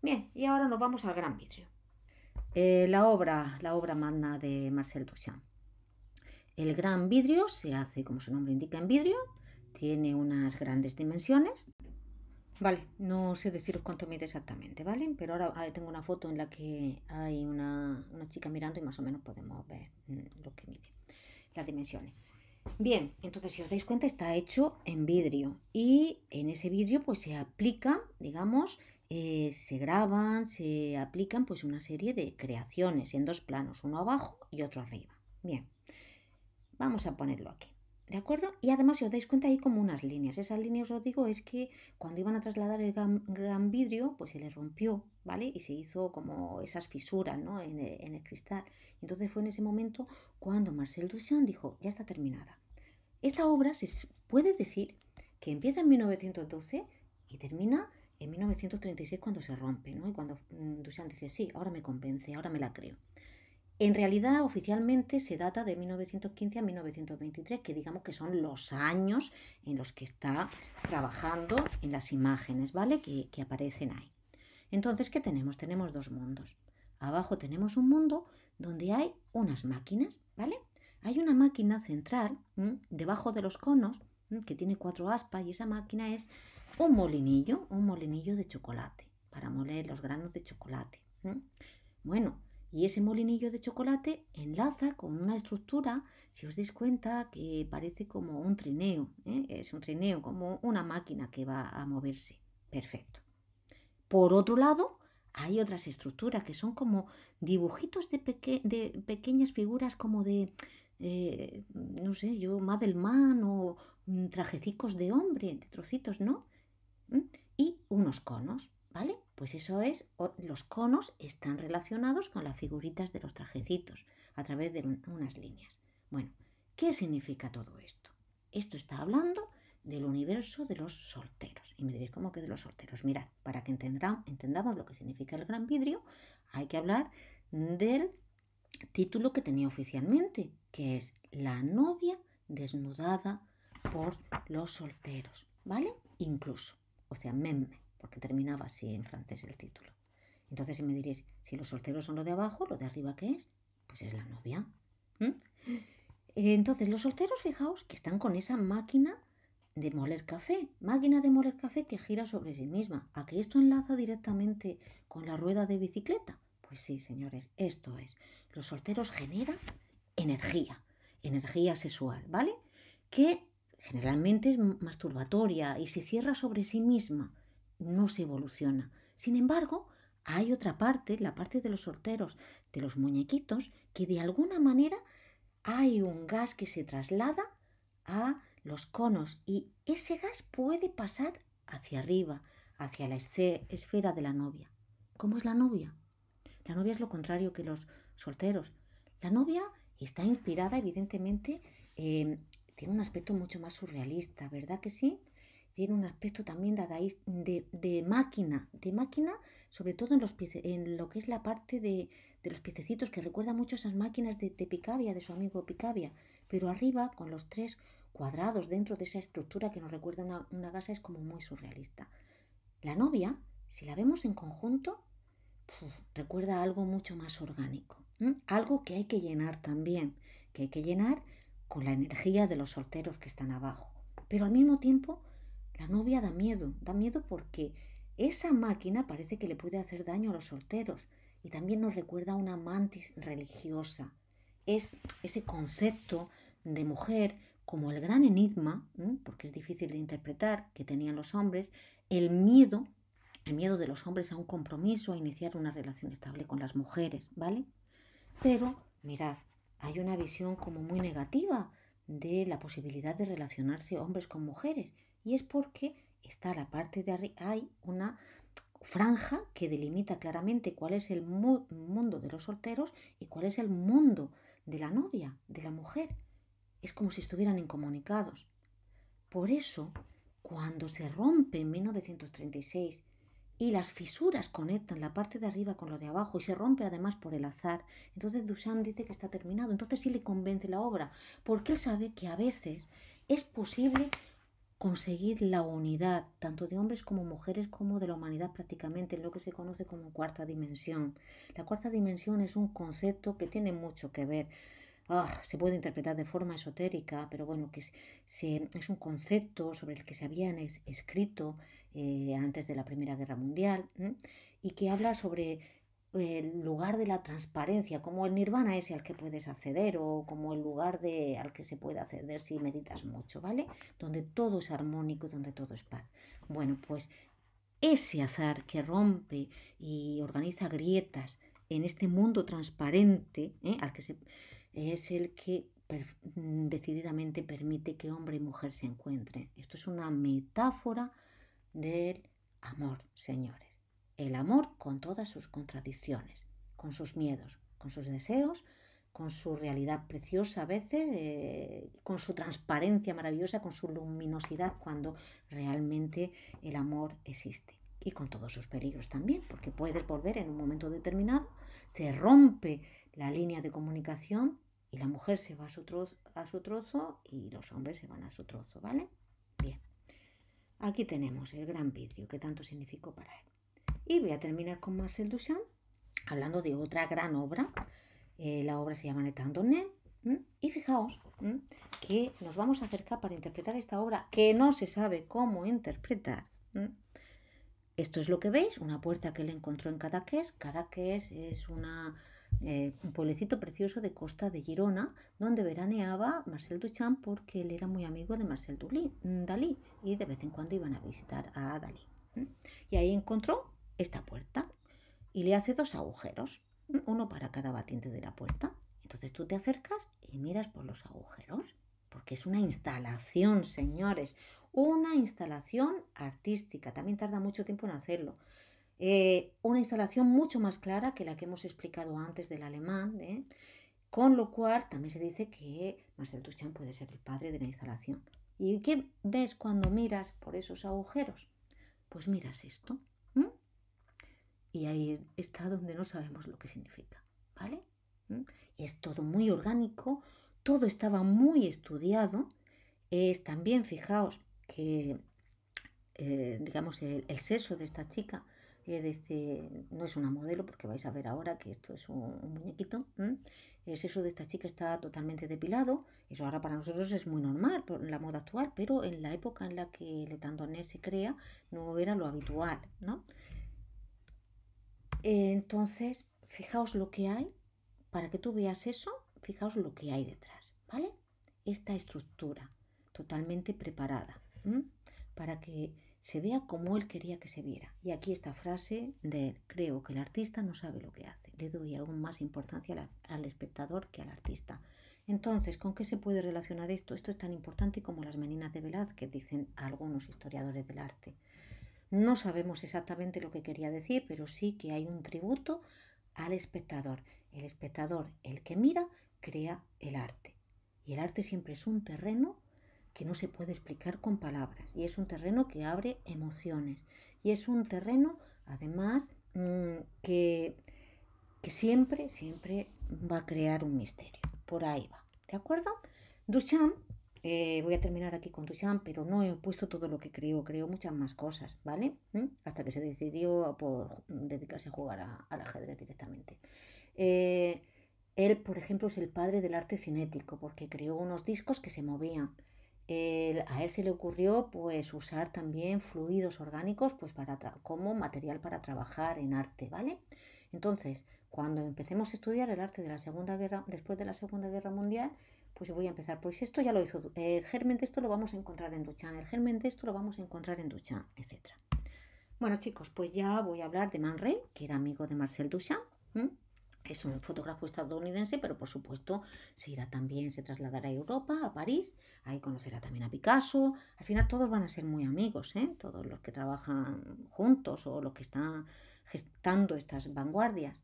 Bien, y ahora nos vamos al gran vidrio. Eh, la obra, la obra magna de Marcel Duchamp. El gran vidrio se hace, como su nombre indica, en vidrio, tiene unas grandes dimensiones. Vale, no sé deciros cuánto mide exactamente, ¿vale? Pero ahora tengo una foto en la que hay una, una chica mirando y más o menos podemos ver mm, lo que mide, las dimensiones. Bien, entonces si os dais cuenta está hecho en vidrio y en ese vidrio pues se aplica, digamos, eh, se graban, se aplican pues una serie de creaciones en dos planos, uno abajo y otro arriba. Bien, vamos a ponerlo aquí. ¿De acuerdo? Y además, si os dais cuenta, hay como unas líneas. Esas líneas, os digo, es que cuando iban a trasladar el gran, vidrio, pues se le rompió, ¿vale? Y se hizo como esas fisuras, ¿no? En el, en el cristal. Entonces fue en ese momento cuando Marcel Duchamp dijo, ya está terminada. Esta obra se puede decir que empieza en 1912 y termina en 1936 cuando se rompe, ¿no? Y cuando mm, Duchamp dice, sí, ahora me convence, ahora me la creo. En realidad, oficialmente se data de 1915 a 1923, que digamos que son los años en los que está trabajando en las imágenes, ¿vale? Que, aparecen ahí. Entonces, ¿qué tenemos? Tenemos dos mundos. Abajo tenemos un mundo donde hay unas máquinas, ¿vale? Hay una máquina central debajo de los conos que tiene cuatro aspas y esa máquina es un molinillo, un molinillo de chocolate, para moler los granos de chocolate. Bueno, y ese molinillo de chocolate enlaza con una estructura, si os dais cuenta, que parece como un trineo. ¿eh? Es un trineo, como una máquina que va a moverse. Perfecto. Por otro lado, hay otras estructuras que son como dibujitos de, pequeñas figuras como de, eh, no sé, yo, Madelman o mm, trajecicos de hombre, de trocitos, ¿no? y unos conos, ¿vale? Pues eso es, los conos están relacionados con las figuritas de los trajecitos a través de unas líneas. Bueno, ¿qué significa todo esto? Esto está hablando del universo de los solteros. Y me diréis, ¿cómo que de los solteros? Mirad, para que entendamos lo que significa el gran vidrio, hay que hablar del título que tenía oficialmente, que es La novia desnudada por los solteros, ¿vale? Incluso o sea, meme porque terminaba así en francés el título. Entonces, si me diréis, si los solteros son lo de abajo, lo de arriba, ¿qué es? Pues es la novia. Entonces, los solteros, fijaos, que están con esa máquina de moler café, máquina de moler café que gira sobre sí misma. ¿A que esto enlaza directamente con la rueda de bicicleta? Pues sí, señores, esto es. Los solteros generan energía, energía sexual, ¿vale? Que generalmente es masturbatoria y se cierra sobre sí misma, no se evoluciona. Sin embargo, hay otra parte, la parte de los solteros, de los muñequitos, que de alguna manera hay un gas que se traslada a los conos y ese gas puede pasar hacia arriba, hacia la esfera de la novia. ¿Cómo es la novia? La novia es lo contrario que los solteros. La novia está inspirada evidentemente en tiene un aspecto mucho más surrealista, ¿verdad que sí? Tiene un aspecto también de, máquina, de máquina, sobre todo en, los en lo que es la parte de, de, los piececitos, que recuerda mucho esas máquinas de, Picavia Picabia, de su amigo Picabia, pero arriba, con los tres cuadrados dentro de esa estructura que nos recuerda una, una gasa, es como muy surrealista. La novia, si la vemos en conjunto, recuerda algo mucho más orgánico, algo que hay que llenar también, que hay que llenar con la energía de los solteros que están abajo. Pero al mismo tiempo, la novia da miedo, da miedo porque esa máquina parece que le puede hacer daño a los solteros y también nos recuerda a una mantis religiosa. Es ese concepto de mujer como el gran enigma, porque es difícil de interpretar, que tenían los hombres, el miedo, el miedo de los hombres a un compromiso, a iniciar una relación estable con las mujeres, ¿vale? Pero mirad, hay una visión como muy negativa de la posibilidad de relacionarse hombres con mujeres y es porque está la parte de arriba, hay una franja que delimita claramente cuál es el mundo de los solteros y cuál es el mundo de la novia, de la mujer. Es como si estuvieran incomunicados. Por eso, cuando se rompe en 1936 y las fisuras conectan la parte de arriba con lo de abajo y se rompe además por el azar. Entonces Duchamp dice que está terminado, entonces sí le convence la obra, porque él sabe que a veces es posible conseguir la unidad, tanto de hombres como mujeres, como de la humanidad prácticamente, en lo que se conoce como cuarta dimensión. La cuarta dimensión es un concepto que tiene mucho que ver Ah, se puede interpretar de forma esotérica, pero bueno, que es, un concepto sobre el que se habían escrito eh, antes de la Primera Guerra Mundial y que habla sobre eh, el lugar de la transparencia, como el nirvana ese al que puedes acceder o como el lugar de, al que se puede acceder si meditas mucho, ¿vale? Donde todo es armónico, y donde todo es paz. Bueno, pues ese azar que rompe y organiza grietas en este mundo transparente ¿eh? al que se es el que mm, decididamente permite que hombre y mujer se encuentren. Esto es una metáfora del amor, señores. El amor con todas sus contradicciones, con sus miedos, con sus deseos, con su realidad preciosa a veces, eh, con su transparencia maravillosa, con su luminosidad cuando realmente el amor existe. Y con todos sus peligros también, porque puede volver en un momento determinado, se rompe la línea de comunicación y la mujer se va a su, trozo, a su trozo y los hombres se van a su trozo, ¿vale? Bien. Aquí tenemos el gran vidrio que tanto significó para él. Y voy a terminar con Marcel Duchamp hablando de otra gran obra. Eh, la obra se llama Netan Y fijaos que nos vamos a acercar para interpretar esta obra que no se sabe cómo interpretar. Esto es lo que veis, una puerta que él encontró en Cadaqués. Cadaqués es una eh, un pueblecito precioso de Costa de Girona, donde veraneaba Marcel Duchamp porque él era muy amigo de Marcel mm, Dalí y de vez en cuando iban a visitar a Dalí. Y ahí encontró esta puerta y le hace dos agujeros, uno para cada batiente de la puerta. Entonces tú te acercas y miras por los agujeros, porque es una instalación, señores, una instalación artística. También tarda mucho tiempo en hacerlo. Eh, una instalación mucho más clara que la que hemos explicado antes del alemán, ¿eh? con lo cual también se dice que Marcel Duchamp puede ser el padre de la instalación. ¿Y qué ves cuando miras por esos agujeros? Pues miras esto. Y ahí está donde no sabemos lo que significa, ¿vale? Es todo muy orgánico, todo estaba muy estudiado. Es también, fijaos, que, eh, digamos, el sexo de esta chica eh, este, no es una modelo porque vais a ver ahora que esto es un, muñequito, es eso de esta chica está totalmente depilado, eso ahora para nosotros es muy normal por la moda actual, pero en la época en la que el se crea no era lo habitual, ¿no? Entonces, fijaos lo que hay, para que tú veas eso, fijaos lo que hay detrás, ¿vale? Esta estructura totalmente preparada para que se vea como él quería que se viera. Y aquí esta frase de creo que el artista no sabe lo que hace. Le doy aún más importancia al, al espectador que al artista. Entonces, ¿con qué se puede relacionar esto? Esto es tan importante como las meninas de Velázquez, dicen algunos historiadores del arte. No sabemos exactamente lo que quería decir, pero sí que hay un tributo al espectador. El espectador, el que mira, crea el arte. Y el arte siempre es un terreno que no se puede explicar con palabras y es un terreno que abre emociones y es un terreno además mm, que, que siempre, siempre va a crear un misterio. Por ahí va, ¿de acuerdo? Duchamp, eh, voy a terminar aquí con Duchamp, pero no he puesto todo lo que creo, creo muchas más cosas, ¿vale? ¿Mm? Hasta que se decidió por dedicarse a jugar al ajedrez directamente. Eh, él, por ejemplo, es el padre del arte cinético, porque creó unos discos que se movían a él se le ocurrió pues usar también fluidos orgánicos pues, para como material para trabajar en arte, ¿vale? Entonces, cuando empecemos a estudiar el arte de la Segunda Guerra, después de la Segunda Guerra Mundial, pues voy a empezar, pues esto ya lo hizo, el germen de esto lo vamos a encontrar en Duchamp, el germen de esto lo vamos a encontrar en Duchamp, etc. Bueno chicos, pues ya voy a hablar de Man Ray, que era amigo de Marcel Duchamp. Es un fotógrafo estadounidense, pero por supuesto se irá también, se trasladará a Europa, a París, ahí conocerá también a Picasso. Al final todos van a ser muy amigos, ¿eh? todos los que trabajan juntos o los que están gestando estas vanguardias.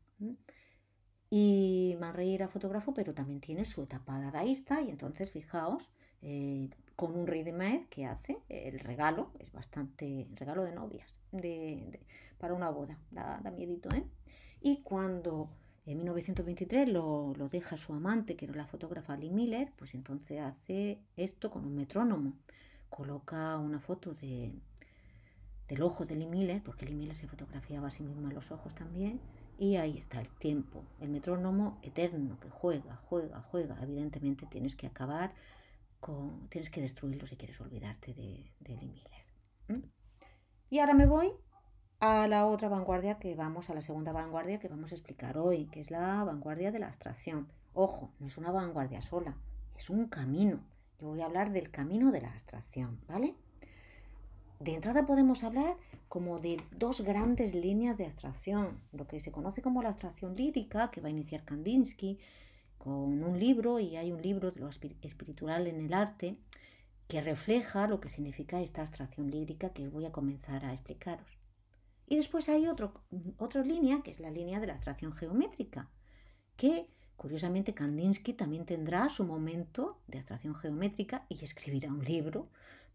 Y Man era fotógrafo, pero también tiene su etapa dadaísta, y entonces fijaos, eh, con un rey de Maed que hace el regalo, es bastante regalo de novias, para una boda, da, da miedito, ¿eh? Y cuando en 1923 lo, lo deja su amante, que era la fotógrafa Lee Miller, pues entonces hace esto con un metrónomo. Coloca una foto de, del ojo de Lee Miller, porque Lee Miller se fotografiaba a sí mismo los ojos también, y ahí está el tiempo, el metrónomo eterno que juega, juega, juega. Evidentemente tienes que acabar con, tienes que destruirlo si quieres olvidarte de, Lee Miller. Y ahora me voy la otra vanguardia que vamos, a la segunda vanguardia que vamos a explicar hoy, que es la vanguardia de la abstracción. Ojo, no es una vanguardia sola, es un camino. Yo voy a hablar del camino de la abstracción, ¿vale? De entrada podemos hablar como de dos grandes líneas de abstracción, lo que se conoce como la abstracción lírica, que va a iniciar Kandinsky con un libro, y hay un libro de lo espiritual en el arte, que refleja lo que significa esta abstracción lírica que voy a comenzar a explicaros. Y después hay otro, otra línea, que es la línea de la abstracción geométrica, que curiosamente Kandinsky también tendrá su momento de abstracción geométrica y escribirá un libro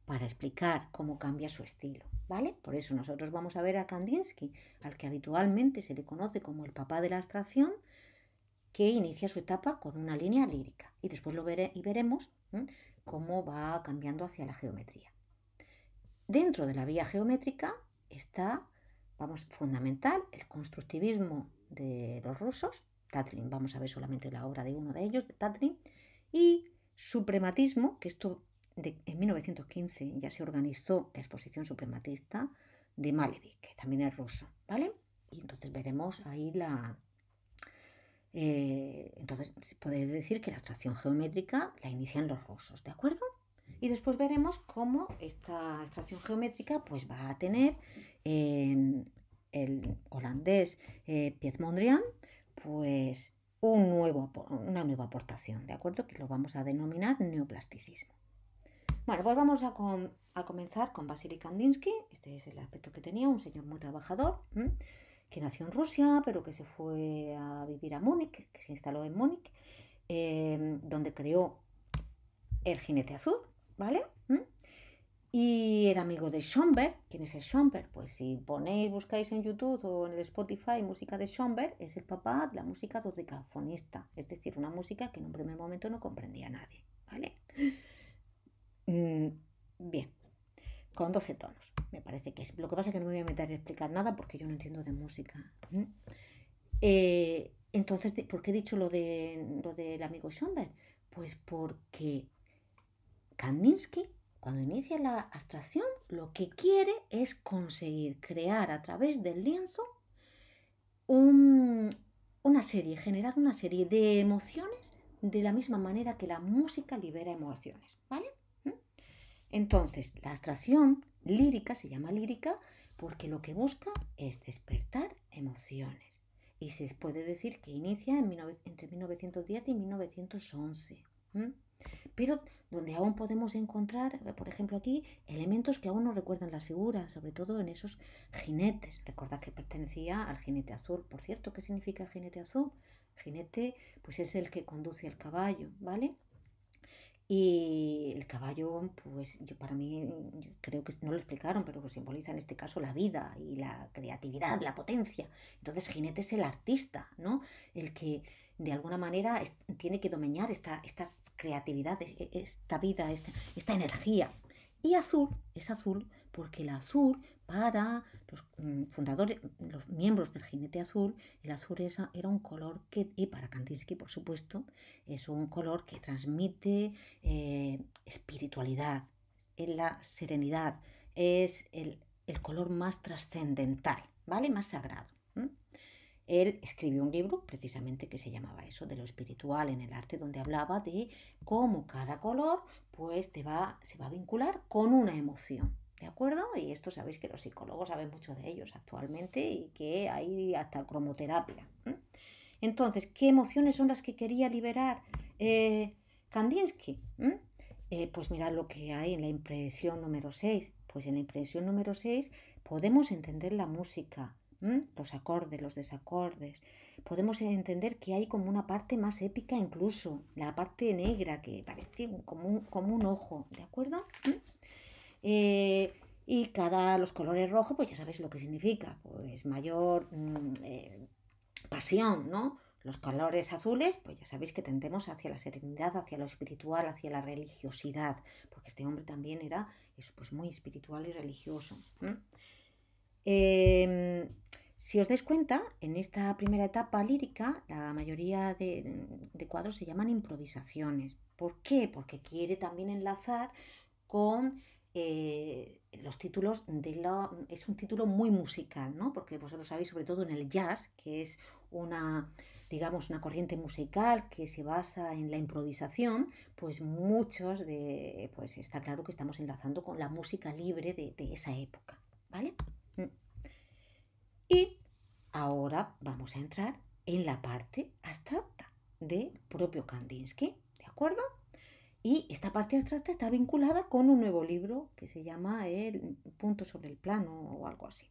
para explicar cómo cambia su estilo, ¿vale? Por eso nosotros vamos a ver a Kandinsky, al que habitualmente se le conoce como el papá de la abstracción, que inicia su etapa con una línea lírica y después lo y veremos cómo va cambiando hacia la geometría. Dentro de la vía geométrica está vamos, fundamental, el constructivismo de los rusos, Tatlin, vamos a ver solamente la obra de uno de ellos, de Tatlin, y suprematismo, que esto en 1915 ya se organizó la exposición suprematista de Malevich, que también es ruso, ¿vale? Y entonces veremos ahí la... Eh, entonces, puede decir que la abstracción geométrica la inician los rusos, ¿de acuerdo? Y después veremos cómo esta extracción geométrica pues, va a tener eh, el holandés eh, Piet-Mondrian pues, una nueva aportación, ¿de acuerdo? Que lo vamos a denominar neoplasticismo. Bueno, pues vamos a, comenzar con Vasily Kandinsky. Este es el aspecto que tenía, un señor muy trabajador. que nació en Rusia, pero que se fue a vivir a Múnich, que se instaló en Múnich, em, donde creó el jinete azul, ¿vale? ¿Mm? Y el amigo de Schomberg. ¿Quién es el Schomberg? Pues si ponéis, buscáis en YouTube o en el Spotify música de Schomberg, es el papá de la música dodecafonista, es decir, una música que en un primer momento no comprendía nadie, ¿vale? Mm, bien, con 12 tonos, me parece que es. Lo que pasa es que no me voy a meter a explicar nada porque yo no entiendo de música. ¿Mm? Eh, entonces, ¿por qué he dicho lo, de, lo del amigo Schomberg? Pues porque Kandinsky, cuando inicia la abstracción, lo que quiere es conseguir crear a través del lienzo una serie, generar una serie de emociones de la misma manera que la música libera emociones, ¿vale? ¿Mm? Entonces, la abstracción lírica se llama lírica porque lo que busca es despertar emociones. Y se puede decir que inicia entre 1910 y 1911. Pero donde aún podemos encontrar, eh, por ejemplo aquí, elementos que aún no recuerdan las figuras, sobre todo en esos jinetes. Recordad que pertenecía al jinete azul. Por cierto, ¿qué significa el jinete azul? jinete, pues es el que conduce el caballo, ¿vale? Y el caballo, pues yo para mí creo que no lo explicaron, pero pues, simboliza en este caso la vida y la creatividad, la potencia. Entonces jinete es el artista, ¿no? El que de alguna manera tiene que domeñar esta, esta creatividad, e, e, esta vida, esta, energía. Y azul es azul porque el azul para los mm, fundadores, los miembros del jinete azul, el azul era un color que, y para Kandinsky por supuesto, es un color que transmite eh, espiritualidad, es la serenidad, es el, color más trascendental, ¿vale? Más sagrado. Él escribió un libro precisamente que se llamaba eso, de lo espiritual en el arte, donde hablaba de cómo cada color pues te va, se va a vincular con una emoción. ¿De acuerdo? Y esto sabéis que los psicólogos saben mucho de ellos actualmente y que hay hasta cromoterapia. Entonces, ¿qué emociones son las que quería liberar eh, Kandinsky? Eh, pues mirad lo que hay en la impresión número 6. Pues en la impresión número 6 podemos entender la música, los acordes, los desacordes. Podemos entender que hay como una parte más épica incluso, la parte negra que parece como un, ojo, ¿de acuerdo? Eh, y cada los colores rojos, pues ya sabéis lo que significa, pues mayor mm, eh, pasión, ¿no? Los colores azules, pues ya sabéis que tendemos hacia la serenidad, hacia lo espiritual, hacia la religiosidad, porque este hombre también era eso, pues muy espiritual y religioso. Si os dais cuenta, en esta primera etapa lírica, la mayoría de, cuadros se llaman improvisaciones. ¿Por qué? Porque quiere también enlazar con eh, los títulos de la... Es un título muy musical, ¿no? Porque vosotros sabéis, sobre todo en el jazz, que es una, digamos, una corriente musical que se basa en la improvisación, pues muchos de... Pues está claro que estamos enlazando con la música libre de, de esa época, ¿vale? Y ahora vamos a entrar en la parte abstracta de propio Kandinsky, ¿de acuerdo? Y esta parte abstracta está vinculada con un nuevo libro que se llama El punto sobre el plano o algo así.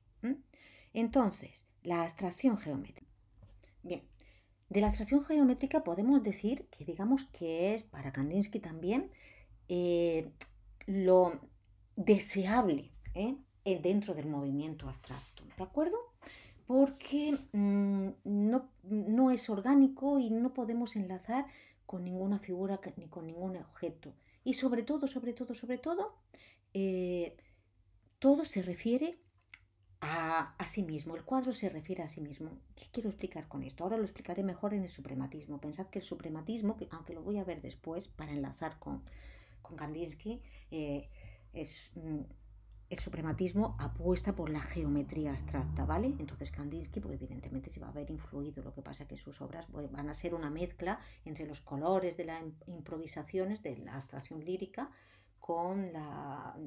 Entonces, la abstracción geométrica. Bien, de la abstracción geométrica podemos decir que digamos que es para Kandinsky también eh, lo deseable ¿eh? Eh, dentro del movimiento abstracto, ¿de acuerdo? porque mm, no, no es orgánico y no podemos enlazar con ninguna figura ni con ningún objeto. Y sobre todo, sobre todo, sobre todo, eh, todo se refiere a, sí mismo, el cuadro se refiere a sí mismo. ¿Qué quiero explicar con esto? Ahora lo explicaré mejor en el suprematismo. Pensad que el suprematismo, aunque lo voy a ver después para enlazar con, con Kandinsky, eh, es, mm, el suprematismo apuesta por la geometría abstracta, ¿vale? Entonces Kandinsky, pues evidentemente se va a ver influido, lo que pasa que sus obras pues, van a ser una mezcla entre los colores de las improvisaciones, de la abstracción lírica, con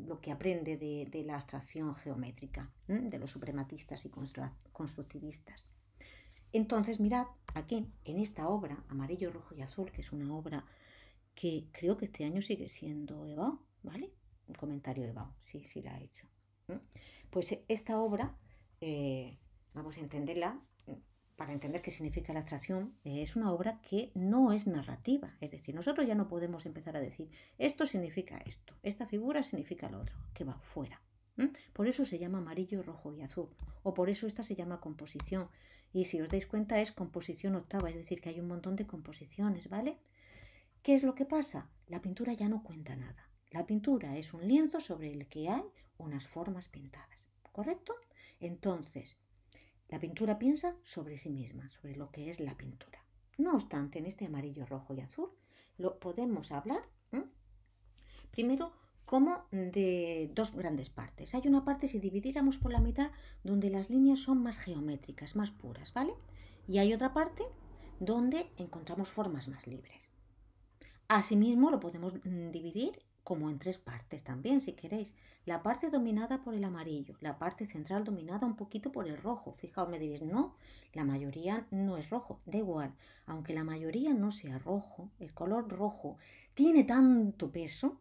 lo que aprende de, la abstracción geométrica, de los suprematistas y constructivistas. Entonces, mirad, aquí, en esta obra, Amarillo, Rojo y Azul, que es una obra que creo que este año sigue siendo Eva, ¿vale? un comentario de Bao sí, sí la ha hecho. Pues eh, esta obra, eh, vamos a entenderla, para entender qué significa la abstracción, eh, es una obra que no es narrativa. Es decir, nosotros ya no podemos empezar a decir, esto significa esto, esta figura significa lo otro, que va fuera. Por eso se llama amarillo, rojo y azul, o por eso esta se llama composición. Y si os dais cuenta es composición octava, es decir, que hay un montón de composiciones, ¿vale? ¿Qué es lo que pasa? La pintura ya no cuenta nada. La pintura es un lienzo sobre el que hay unas formas pintadas, ¿correcto? Entonces, la pintura piensa sobre sí misma, sobre lo que es la pintura. No obstante, en este amarillo, rojo y azul lo podemos hablar primero como de dos grandes partes. Hay una parte, si dividiéramos por la mitad, donde las líneas son más geométricas, más puras, ¿vale? Y hay otra parte donde encontramos formas más libres. Asimismo, lo podemos mm, dividir como en tres partes también, si queréis. La parte dominada por el amarillo, la parte central dominada un poquito por el rojo. Fijaos, me diréis, no, la mayoría no es rojo. Da igual, aunque la mayoría no sea rojo, el color rojo tiene tanto peso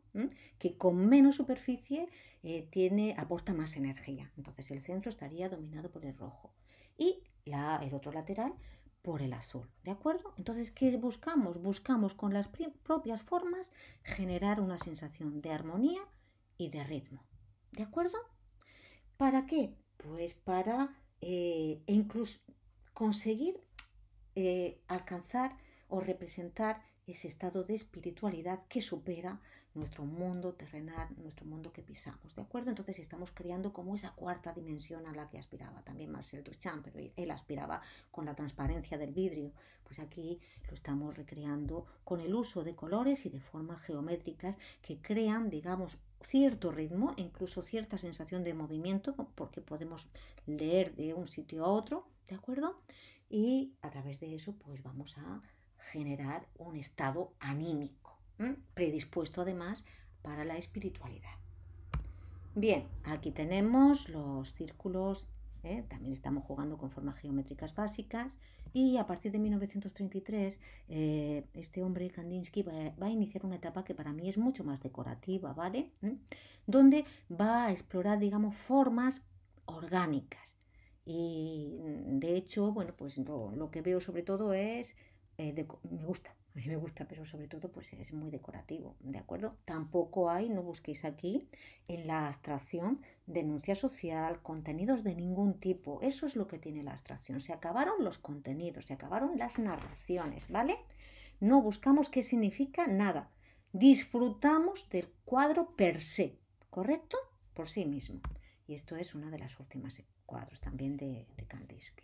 que con menos superficie eh, tiene, aporta más energía. Entonces el centro estaría dominado por el rojo. Y la, el otro lateral por el azul, ¿de acuerdo? Entonces, ¿qué buscamos? Buscamos con las propias formas generar una sensación de armonía y de ritmo, ¿de acuerdo? ¿Para qué? Pues para eh, e incluso conseguir eh, alcanzar o representar ese estado de espiritualidad que supera nuestro mundo terrenal, nuestro mundo que pisamos, ¿de acuerdo? Entonces estamos creando como esa cuarta dimensión a la que aspiraba también Marcel Duchamp, pero él aspiraba con la transparencia del vidrio, pues aquí lo estamos recreando con el uso de colores y de formas geométricas que crean, digamos, cierto ritmo, incluso cierta sensación de movimiento, porque podemos leer de un sitio a otro, ¿de acuerdo? Y a través de eso, pues vamos a generar un estado anímico predispuesto además para la espiritualidad. Bien, aquí tenemos los círculos, ¿eh? también estamos jugando con formas geométricas básicas y a partir de 1933 eh, este hombre Kandinsky va, a iniciar una etapa que para mí es mucho más decorativa, ¿vale? Donde va a explorar, digamos, formas orgánicas. Y de hecho, bueno, pues lo, que veo sobre todo es, eh, me gusta, a mí me gusta, pero sobre todo pues es muy decorativo, ¿de acuerdo? Tampoco hay, no busquéis aquí, en la abstracción denuncia social, contenidos de ningún tipo. Eso es lo que tiene la abstracción. Se acabaron los contenidos, se acabaron las narraciones, ¿vale? No buscamos qué significa nada. Disfrutamos del cuadro per se, ¿correcto? Por sí mismo. Y esto es una de las últimas eh, cuadros también de, de Kandinsky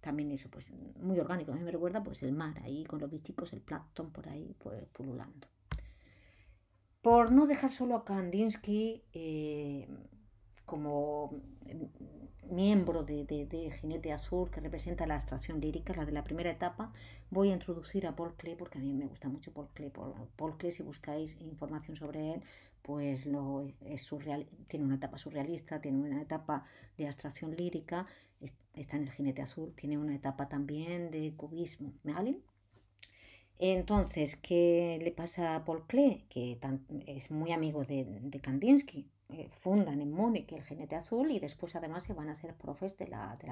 también eso, pues muy orgánico. A mí me recuerda pues el mar, ahí con los bichicos, el plancton por ahí, pues pululando. Por no dejar solo a Kandinsky eh, como miembro de, de, de, Jinete Azul, que representa la abstracción lírica, la de la primera etapa, voy a introducir a Paul Klee, porque a mí me gusta mucho Paul Klee. Paul, Klee, si buscáis información sobre él, pues es surreal, tiene una etapa surrealista, tiene una etapa de abstracción lírica, está en el jinete azul, tiene una etapa también de cubismo, ¿vale? Entonces, ¿qué le pasa a Paul Klee? Que es muy amigo de, Kandinsky. Eh, fundan en Múnich el jinete azul y después además se van a ser profes de la, de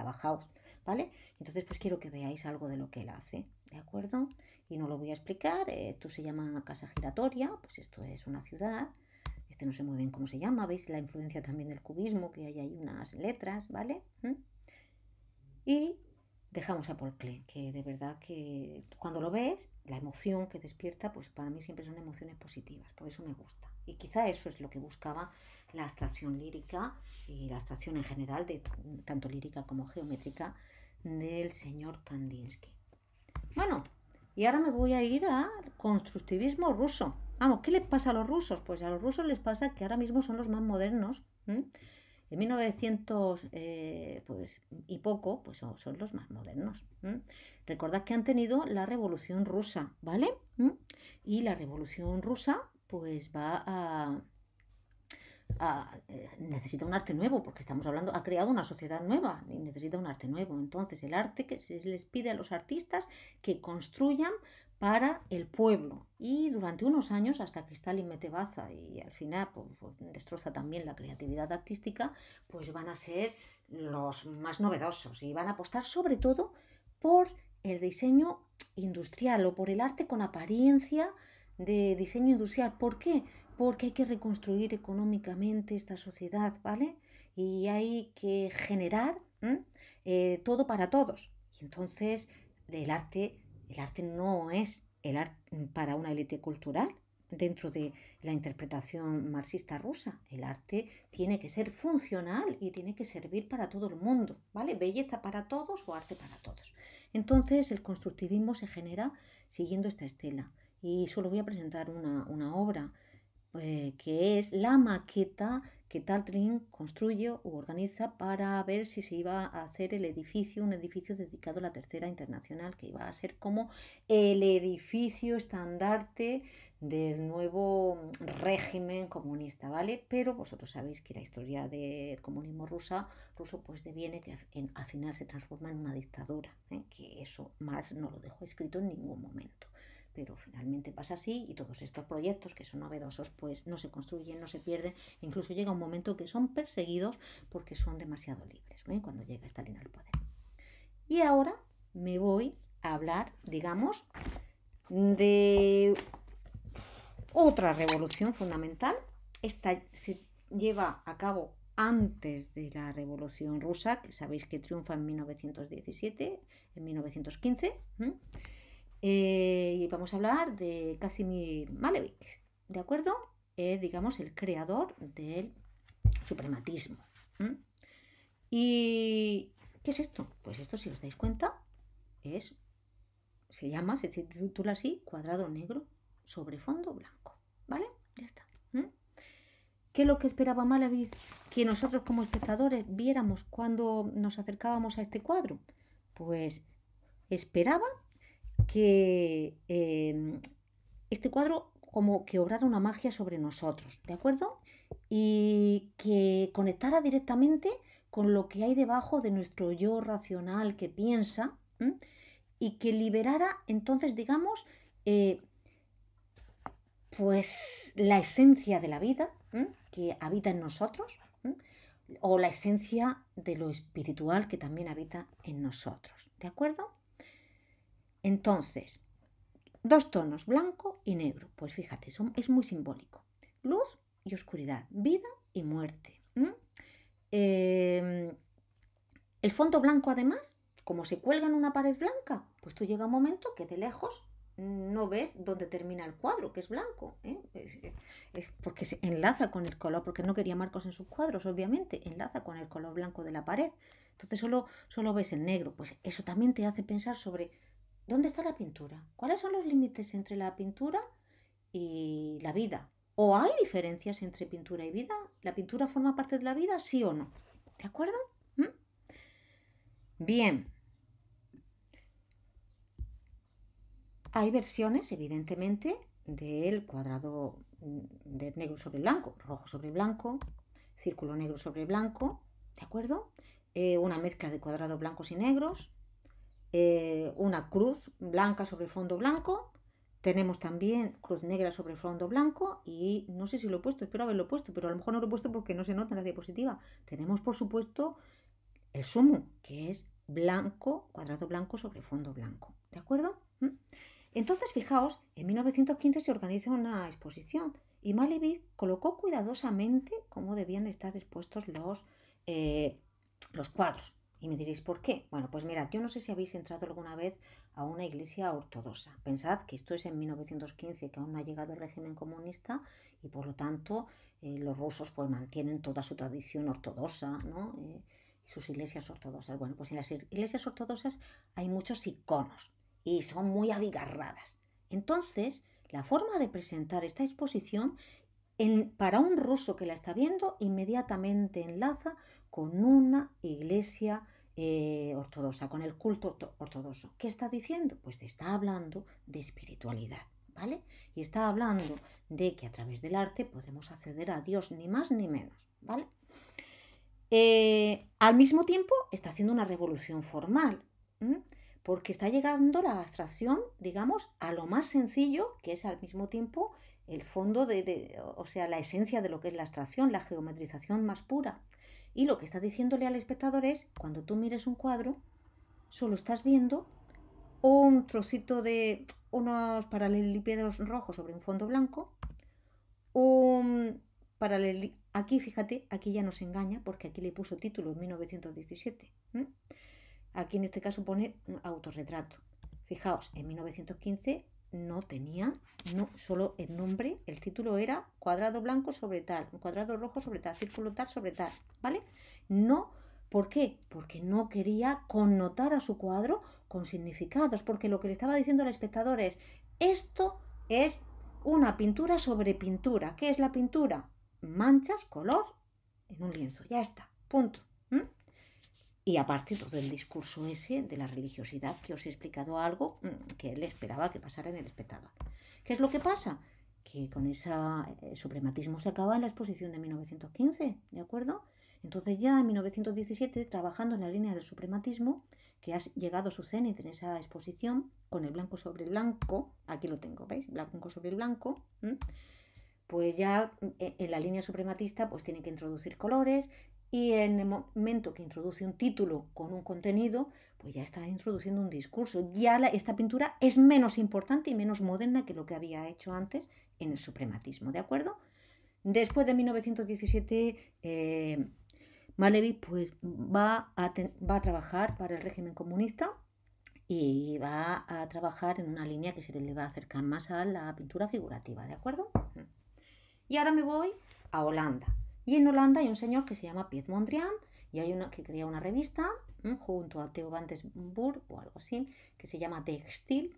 ¿vale? Entonces, pues quiero que veáis algo de lo que él hace, ¿de acuerdo? Y no lo voy a explicar, eh, esto se llama casa giratoria, pues esto es una ciudad, este no sé muy bien cómo se llama, ¿veis la influencia también del cubismo? Que hay ahí unas letras, ¿vale? ¿Mm? Y dejamos a Paul Klee, que de verdad que cuando lo ves, la emoción que despierta, pues para mí siempre son emociones positivas, por eso me gusta. Y quizá eso es lo que buscaba la abstracción lírica y la abstracción en general, de, tanto lírica como geométrica, del señor Kandinsky. Bueno, y ahora me voy a ir al constructivismo ruso. Vamos, ¿qué les pasa a los rusos? Pues a los rusos les pasa que ahora mismo son los más modernos. En 1900 eh, pues, y poco, pues son, los más modernos. Recordad que han tenido la Revolución Rusa, ¿vale? Y la Revolución Rusa pues va eh, necesita un arte nuevo, porque estamos hablando, ha creado una sociedad nueva y necesita un arte nuevo. Entonces, el arte que se les pide a los artistas que construyan para el pueblo y durante unos años hasta que Stalin mete baza y al final pues, pues, destroza también la creatividad artística, pues van a ser los más novedosos y van a apostar sobre todo por el diseño industrial o por el arte con apariencia de diseño industrial. ¿Por qué? Porque hay que reconstruir económicamente esta sociedad, ¿vale? Y hay que generar eh, todo para todos. Y entonces el arte el arte no es el arte para una élite cultural dentro de la interpretación marxista rusa. El arte tiene que ser funcional y tiene que servir para todo el mundo, ¿vale? Belleza para todos o arte para todos. Entonces el constructivismo se genera siguiendo esta estela. Y solo voy a presentar una, una obra eh, que es la maqueta que Tatrin construye u organiza para ver si se iba a hacer el edificio, un edificio dedicado a la Tercera Internacional, que iba a ser como el edificio estandarte del nuevo mm, régimen comunista, ¿vale? Pero vosotros sabéis que la historia del comunismo rusa, ruso pues deviene que al final se transforma en una dictadura, ¿eh? que eso Marx no lo dejó escrito en ningún momento pero finalmente pasa así y todos estos proyectos que son novedosos pues no se construyen, no se pierden, incluso llega un momento que son perseguidos porque son demasiado libres ¿eh? cuando llega Stalin al poder. Y ahora me voy a hablar, digamos, de otra revolución fundamental. Esta se lleva a cabo antes de la Revolución Rusa, que sabéis que triunfa en 1917, en 1915. Eh, y vamos a hablar de Casimir Malevich, ¿de acuerdo? Es, eh, digamos, el creador del suprematismo. ¿Y qué es esto? Pues esto, si os dais cuenta, es, se llama, se titula así, cuadrado negro sobre fondo blanco, ¿vale? Ya está. ¿Qué es lo que esperaba Malevich que nosotros como espectadores viéramos cuando nos acercábamos a este cuadro? Pues esperaba que em, este cuadro como que obrara una magia sobre nosotros, ¿de acuerdo? Y que conectara directamente con lo que hay debajo de nuestro yo racional que piensa y que liberara entonces, digamos, eh, pues la esencia de la vida que habita en nosotros o la esencia de lo espiritual que también habita en nosotros, ¿de acuerdo? Entonces, dos tonos, blanco y negro. Pues fíjate, es muy simbólico. Luz y oscuridad, vida y muerte. Em, el fondo blanco, además, como se cuelga en una pared blanca, pues tú llega un momento que de lejos no ves dónde termina el cuadro, que es blanco. ¿eh? porque se enlaza con el color, porque no quería marcos en sus cuadros, obviamente, enlaza con el color blanco de la pared. Entonces solo, solo ves el negro. Pues eso también te hace pensar sobre ¿Dónde está la pintura? ¿Cuáles son los límites entre la pintura y la vida? ¿O hay diferencias entre pintura y vida? ¿La pintura forma parte de la vida, sí o no? ¿De acuerdo? ¿Mm? Bien. Hay versiones, evidentemente, del cuadrado mm, de negro sobre blanco, rojo sobre blanco, círculo negro sobre blanco, ¿de acuerdo? Eh, una mezcla de cuadrados blancos y negros, eh, una cruz blanca sobre fondo blanco. Tenemos también cruz negra sobre fondo blanco y no sé si lo he puesto, espero haberlo puesto, pero a lo mejor no lo he puesto porque no se nota en la diapositiva. Tenemos, por supuesto, el sumo, que es blanco, cuadrado blanco sobre fondo blanco. ¿De acuerdo? ¿Mm? Entonces, fijaos, en 1915 se organiza una exposición y Malevich colocó cuidadosamente cómo debían estar expuestos los, eh, los cuadros. Y me diréis, ¿por qué? Bueno, pues mirad, yo no sé si habéis entrado alguna vez a una iglesia ortodoxa. Pensad que esto es en 1915, que aún no ha llegado el régimen comunista y por lo tanto eh, los rusos pues mantienen toda su tradición ortodoxa, ¿no? Eh, sus iglesias ortodoxas. Bueno, pues en las iglesias ortodoxas hay muchos iconos y son muy abigarradas. Entonces, la forma de presentar esta exposición para un ruso que la está viendo inmediatamente enlaza con una iglesia eh, ortodoxa, con el culto ortodoxo. ¿Qué está diciendo? Pues está hablando de espiritualidad, ¿vale? Y está hablando de que a través del arte podemos acceder a Dios, ni más ni menos, ¿vale? Eh, al mismo tiempo está haciendo una revolución formal, porque está llegando la abstracción, digamos, a lo más sencillo, que es al mismo tiempo el fondo de, o sea, la esencia de lo que es la abstracción, la geometrización más pura. Y lo que está diciéndole al espectador es, cuando tú mires un cuadro, solo estás viendo un trocito de unos paralelipedos rojos sobre un fondo blanco, un paralel... Aquí, fíjate, aquí ya nos engaña porque aquí le puso título en 1917. Aquí en este caso pone autorretrato. Fijaos, en 1915 no tenía, no, solo el nombre, el título era cuadrado blanco sobre tal, cuadrado rojo sobre tal, círculo tal sobre tal, ¿vale? No, ¿por qué? Porque no quería connotar a su cuadro con significados, porque lo que le estaba diciendo al espectador es, esto es una pintura sobre pintura. ¿Qué es la pintura? Manchas, color en un lienzo, ya está, punto. Y aparte todo el discurso ese de la religiosidad que os he explicado algo mm, que él esperaba que pasara en el espectador. ¿Qué es lo que pasa? Que con ese eh, suprematismo se acaba en la exposición de 1915, ¿de acuerdo? Entonces ya en 1917, trabajando en la línea del suprematismo, que ha llegado su cenit en esa exposición, con el blanco sobre el blanco, aquí lo tengo, ¿veis? Blanco sobre el blanco, pues ya eh, en la línea suprematista pues tiene que introducir colores, y en el momento que introduce un título con un contenido, pues ya está introduciendo un discurso. Ya esta pintura es menos importante y menos moderna que lo que había hecho antes en el suprematismo, ¿de acuerdo? Después de 1917, eh, Malevi pues, va, a va a trabajar para el régimen comunista y va a trabajar en una línea que se le va a acercar más a la pintura figurativa, ¿de acuerdo? Y ahora me voy a Holanda. Y en Holanda hay un señor que se llama Piet Mondrian y hay una que crea una revista junto a Theo van Burg o algo así que se llama Textil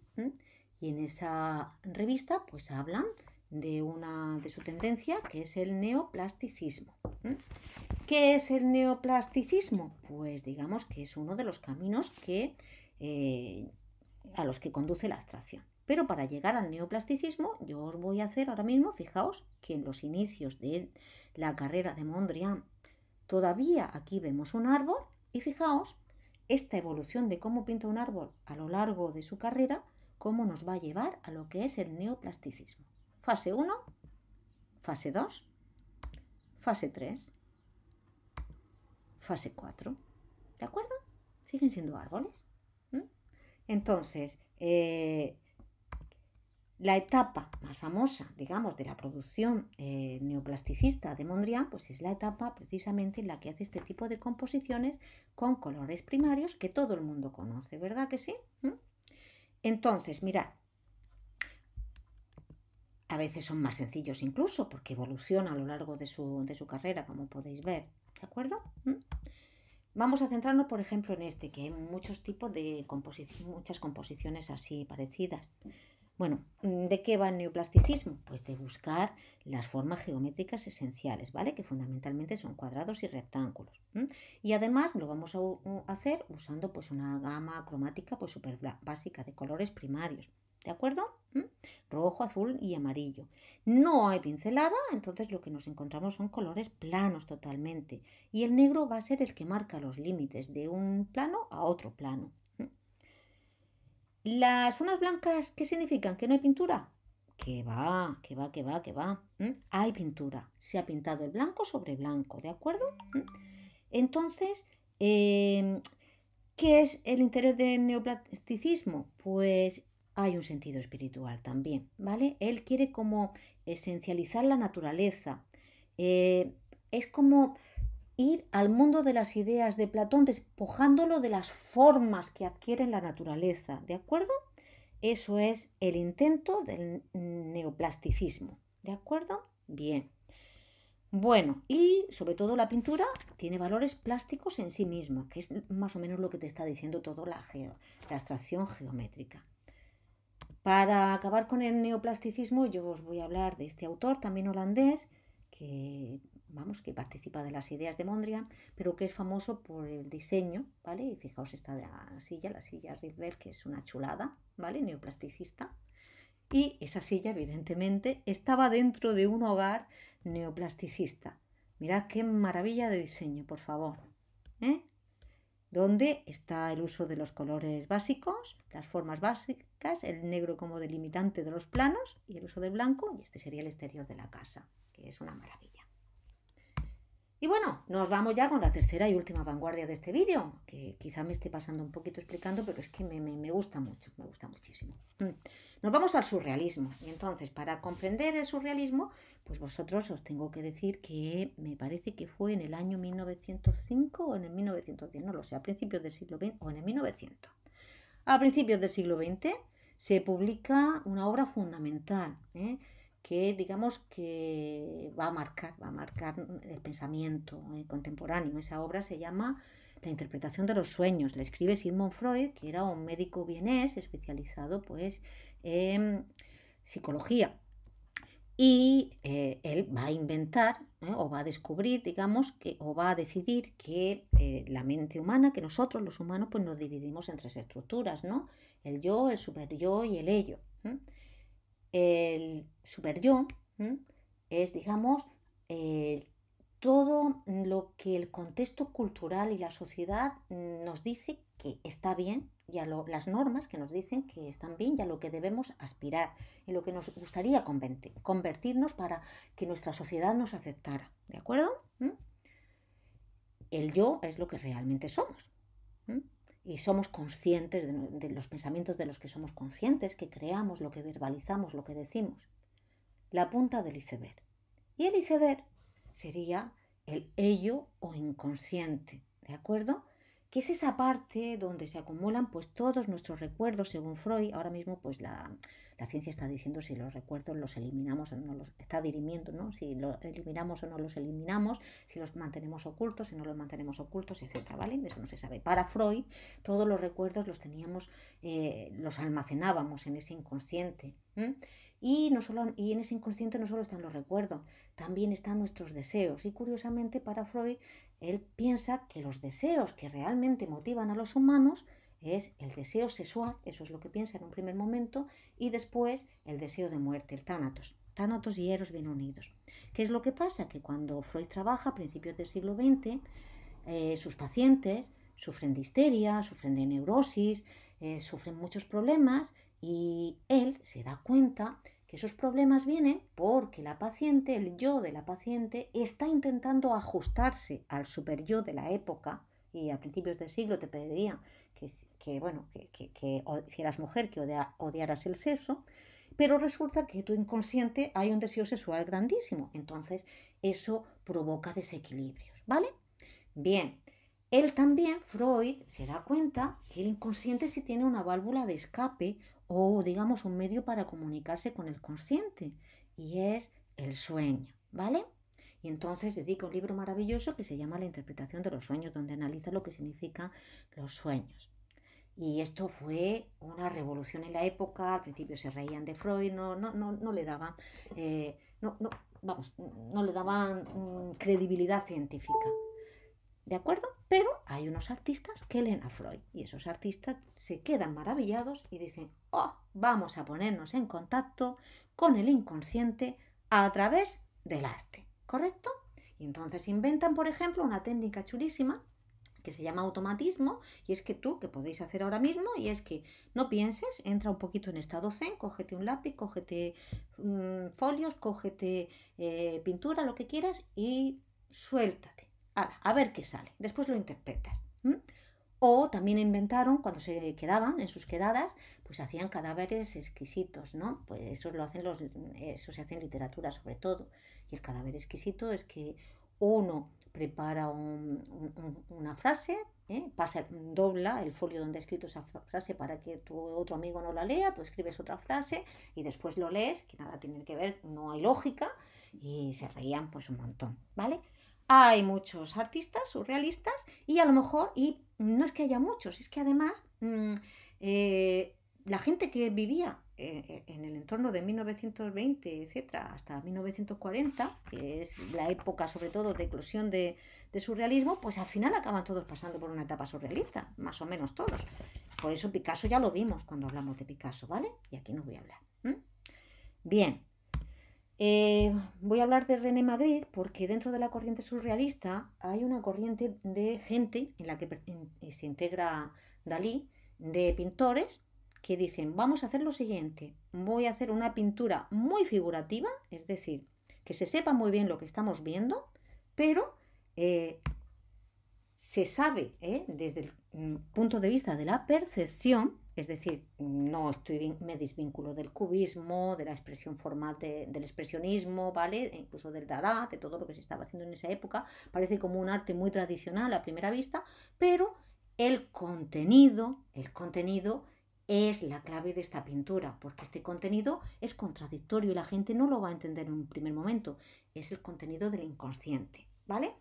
y en esa revista pues hablan de una de su tendencia que es el neoplasticismo. ¿Qué es el neoplasticismo? Pues digamos que es uno de los caminos que eh, a los que conduce la abstracción. Pero para llegar al neoplasticismo, yo os voy a hacer ahora mismo, fijaos, que en los inicios de la carrera de Mondrian, todavía aquí vemos un árbol y fijaos esta evolución de cómo pinta un árbol a lo largo de su carrera, cómo nos va a llevar a lo que es el neoplasticismo. Fase 1, fase 2, fase 3, fase 4. ¿De acuerdo? Siguen siendo árboles. ¿Mm? Entonces, eh, la etapa más famosa, digamos, de la producción eh, neoplasticista de Mondrian, pues es la etapa precisamente en la que hace este tipo de composiciones con colores primarios que todo el mundo conoce, ¿verdad que sí? ¿Mm? Entonces, mirad, a veces son más sencillos incluso porque evoluciona a lo largo de su, carrera, como podéis ver, ¿de acuerdo? ¿Mm? Vamos a centrarnos, por ejemplo, en este, que hay muchos tipos de composiciones, muchas composiciones así parecidas. Bueno, mm, ¿de qué va el neoplasticismo? Pues de buscar las formas geométricas esenciales, ¿vale? Que fundamentalmente son cuadrados y rectángulos. Y además lo vamos a hacer usando pues una gama cromática pues súper básica de colores primarios. ¿De acuerdo? Rojo, azul y amarillo. No hay pincelada, entonces lo que nos encontramos son colores planos totalmente. Y el negro va a ser el que marca los límites de un plano a otro plano. ¿Las zonas blancas qué significan? ¿Que no hay pintura? Que va, que va, que va, que va. Hay pintura. Se ha pintado el blanco sobre blanco, ¿de acuerdo? Entonces, em, ¿qué es el interés del neoplasticismo? Pues hay un sentido espiritual también, ¿vale? Él quiere como esencializar la naturaleza. Eh, es como ir al mundo de las ideas de Platón despojándolo de las formas que adquiere la naturaleza, ¿de acuerdo? Eso es el intento del neoplasticismo, ¿de acuerdo? Bien. Bueno, y sobre todo la pintura tiene valores plásticos en sí misma, que es más o menos lo que te está diciendo todo la, la abstracción geométrica. Para acabar con el neoplasticismo, yo os voy a hablar de este autor, también holandés, que vamos, que participa de las ideas de Mondrian, pero que es famoso por el diseño, ¿vale? Y fijaos esta de la silla, la silla River, que es una chulada, ¿vale? Neoplasticista. Y esa silla, evidentemente, estaba dentro de un hogar neoplasticista. Mirad qué maravilla de diseño, por favor. ¿eh? Donde está el uso de los colores básicos, las formas básicas, el negro como delimitante de los planos y el uso del blanco. Y este sería el exterior de la casa, que es una maravilla. Y bueno, nos vamos ya con la tercera y última vanguardia de este vídeo, que quizá me esté pasando un poquito explicando, pero es que me, gusta mucho, me gusta muchísimo. Mm. Nos vamos al surrealismo. Y entonces, para comprender el surrealismo, pues vosotros os tengo que decir que me parece que fue en el año 1905 o en el 1910, no lo sé, a principios del siglo XX o en el 1900. A principios del siglo XX se publica una obra fundamental. ¿eh? que digamos que va a marcar, va a marcar el pensamiento eh, contemporáneo. Esa obra se llama La interpretación de los sueños. La escribe Sigmund Freud, que era un médico vienés especializado pues en psicología. Y eh, él va a inventar eh, o va a descubrir, digamos, que, o va a decidir que la mente humana, que nosotros los humanos, pues nos dividimos en tres estructuras, ¿no? El yo, el superyo y el ello. El super yo es, digamos, todo lo que el contexto cultural y la sociedad nos dice que está bien ya las normas que nos dicen que están bien y a lo que debemos aspirar y lo que nos gustaría convertirnos para que nuestra sociedad nos aceptara. ¿De acuerdo? El yo es lo que realmente somos y somos conscientes de, los pensamientos de los que somos conscientes, que creamos, lo que verbalizamos, lo que decimos. La punta del iceberg. Y el iceberg sería el ello o inconsciente, ¿de acuerdo? Que es esa parte donde se acumulan pues todos nuestros recuerdos, según Freud, ahora mismo pues la, la ciencia está diciendo si los recuerdos los eliminamos o no los está dirimiendo, ¿no? Si los eliminamos o no los eliminamos, si los mantenemos ocultos, si no los mantenemos ocultos, etc. ¿vale? Eso no se sabe. Para Freud, todos los recuerdos los teníamos, eh, los almacenábamos en ese inconsciente. Y, no solo, y en ese inconsciente no solo están los recuerdos, también están nuestros deseos. Y curiosamente, para Freud, él piensa que los deseos que realmente motivan a los humanos es el deseo sexual, eso es lo que piensa en un primer momento, y después el deseo de muerte, el tánatos. Tánatos y Eros bien unidos. ¿Qué es lo que pasa? Que cuando Freud trabaja a principios del siglo XX, eh, sus pacientes sufren de histeria, sufren de neurosis, eh, sufren muchos problemas y él se da cuenta que esos problemas vienen porque la paciente, el yo de la paciente, está intentando ajustarse al super yo de la época y a principios del siglo te pediría que, bueno, que, si eras mujer, que odiaras el sexo, pero resulta que tu inconsciente hay un deseo sexual grandísimo. Entonces, eso provoca desequilibrios, ¿vale? Bien, él también, Freud, se da cuenta que el inconsciente sí tiene una válvula de escape o, digamos, un medio para comunicarse con el consciente, y es el sueño, ¿vale? Y entonces dedica un libro maravilloso que se llama La interpretación de los sueños, donde analiza lo que significan los sueños. Y esto fue una revolución en la época, al principio se reían de Freud, no, le daban, no, le daban eh, mm, credibilidad científica. ¿De acuerdo? Pero hay unos artistas que leen a Freud y esos artistas se quedan maravillados y dicen, oh, vamos a ponernos en contacto con el inconsciente a través del arte. ¿correcto? Y entonces inventan, por ejemplo, una técnica chulísima que se llama automatismo, y es que tú, que podéis hacer ahora mismo, y es que no pienses, entra un poquito en estado zen, cógete un lápiz, cógete mm, folios, cógete eh, pintura, lo que quieras, y suéltate. a ver qué sale. Después lo interpretas. O también inventaron, cuando se quedaban en sus quedadas, pues hacían cadáveres exquisitos, ¿no? Pues eso lo hacen los, eso se hace en literatura sobre todo. Y el cadáver exquisito es que uno prepara una frase, ¿eh? Pasa, dobla el folio donde ha escrito esa frase para que tu otro amigo no la lea, tú escribes otra frase y después lo lees, que nada tiene que ver, no hay lógica, y se reían pues un montón, ¿vale? Hay muchos artistas surrealistas y a lo mejor, y no es que haya muchos, es que además mm, eh, la gente que vivía eh, en, el entorno de 1920, etcétera, hasta 1940, que es la época sobre todo de eclosión de, surrealismo, pues al final acaban todos pasando por una etapa surrealista, más o menos todos. Por eso Picasso ya lo vimos cuando hablamos de Picasso, ¿vale? Y aquí no voy a hablar. Bien, eh, voy a hablar de René Magritte porque dentro de la corriente surrealista hay una corriente de gente en la que se integra Dalí, de pintores que dicen, vamos a hacer lo siguiente, voy a hacer una pintura muy figurativa, es decir, que se sepa muy bien lo que estamos viendo, pero eh, se sabe eh, desde el mm, punto de vista de la percepción, es decir, no estoy me desvinculo del cubismo, de la expresión formal del expresionismo, ¿vale? E incluso del dada, de todo lo que se estaba haciendo en esa época, parece como un arte muy tradicional a primera vista, pero el contenido, el contenido es la clave de esta pintura, porque este contenido es contradictorio y la gente no lo va a entender en un primer momento. Es el contenido del inconsciente, ¿vale?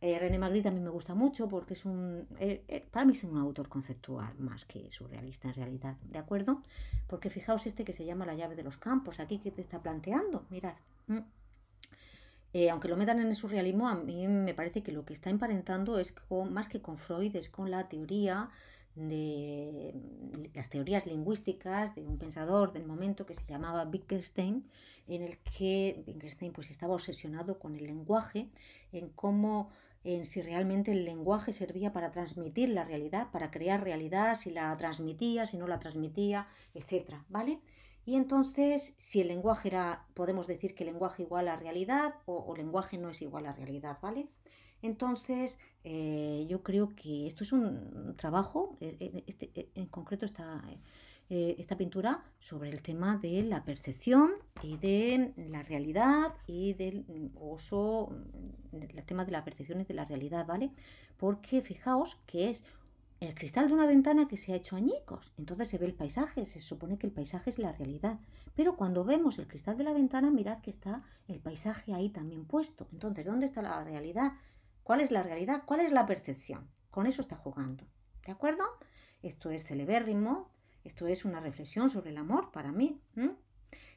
Eh, René Magritte a mí me gusta mucho porque es un, eh, eh, para mí es un autor conceptual más que surrealista en realidad, ¿de acuerdo? Porque fijaos este que se llama La llave de los campos, aquí que te está planteando, mirad. aunque lo metan en el surrealismo, a mí me parece que lo que está emparentando es más que con Freud, es con la teoría de mm, las teorías lingüísticas de un pensador del momento que se llamaba Wittgenstein, en el que Wittgenstein pues, estaba obsesionado con el lenguaje, en cómo en si realmente el lenguaje servía para transmitir la realidad, para crear realidad, si la transmitía, si no la transmitía, etcétera, ¿vale? Y entonces, si el lenguaje era, podemos decir que el lenguaje igual a realidad o, o lenguaje no es igual a realidad, ¿vale? Entonces, eh, yo creo que esto es un trabajo, eh, este, eh, en concreto esta, esta pintura, sobre el tema de la percepción y de la realidad y del uso mm, el tema de la percepción y de la realidad, ¿vale? Porque fijaos que es el cristal de una ventana que se ha hecho añicos. Entonces se ve el paisaje, se supone que el paisaje es la realidad. Pero cuando vemos el cristal de la ventana, mirad que está el paisaje ahí también puesto. Entonces, ¿dónde está la realidad? ¿Cuál es la realidad? ¿Cuál es la percepción? Con eso está jugando. ¿De acuerdo? Esto es celebérrimo, esto es una reflexión sobre el amor para mí.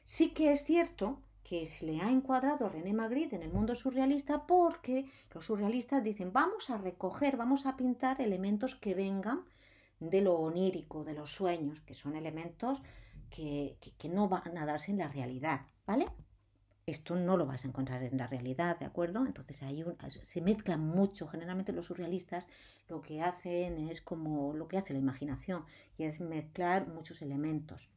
Sí que es cierto que se le ha encuadrado a René Magritte en el mundo surrealista porque los surrealistas dicen vamos a recoger, vamos a pintar elementos que vengan de lo onírico, de los sueños, que son elementos que, que no van a darse en la realidad, ¿vale? esto no lo vas a encontrar en la realidad, ¿de acuerdo? Entonces hay un, se mezclan mucho. Generalmente los surrealistas lo que hacen es como lo que hace la imaginación, y es mezclar muchos elementos.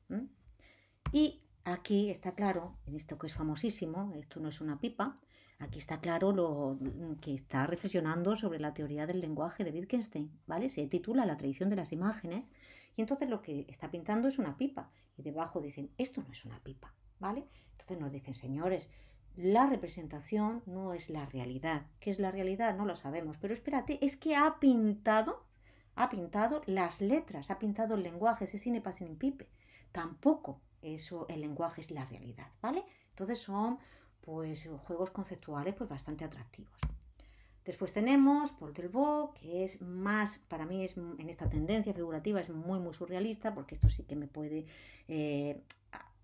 Y aquí está claro, en esto que es famosísimo, esto no es una pipa, aquí está claro lo mm, que está reflexionando sobre la teoría del lenguaje de Wittgenstein, ¿vale? Se titula La tradición de las imágenes, y entonces lo que está pintando es una pipa, y debajo dicen, esto no es una pipa, ¿vale? Entonces nos dicen, señores, la representación no es la realidad. ¿Qué es la realidad? No lo sabemos. Pero espérate, es que ha pintado, ha pintado las letras, ha pintado el lenguaje, ese cine en pipe. Tampoco eso, el lenguaje es la realidad, ¿vale? Entonces son pues juegos conceptuales pues bastante atractivos. Después tenemos Paul Delvaux, que es más, para mí es en esta tendencia figurativa, es muy, muy surrealista, porque esto sí que me puede eh,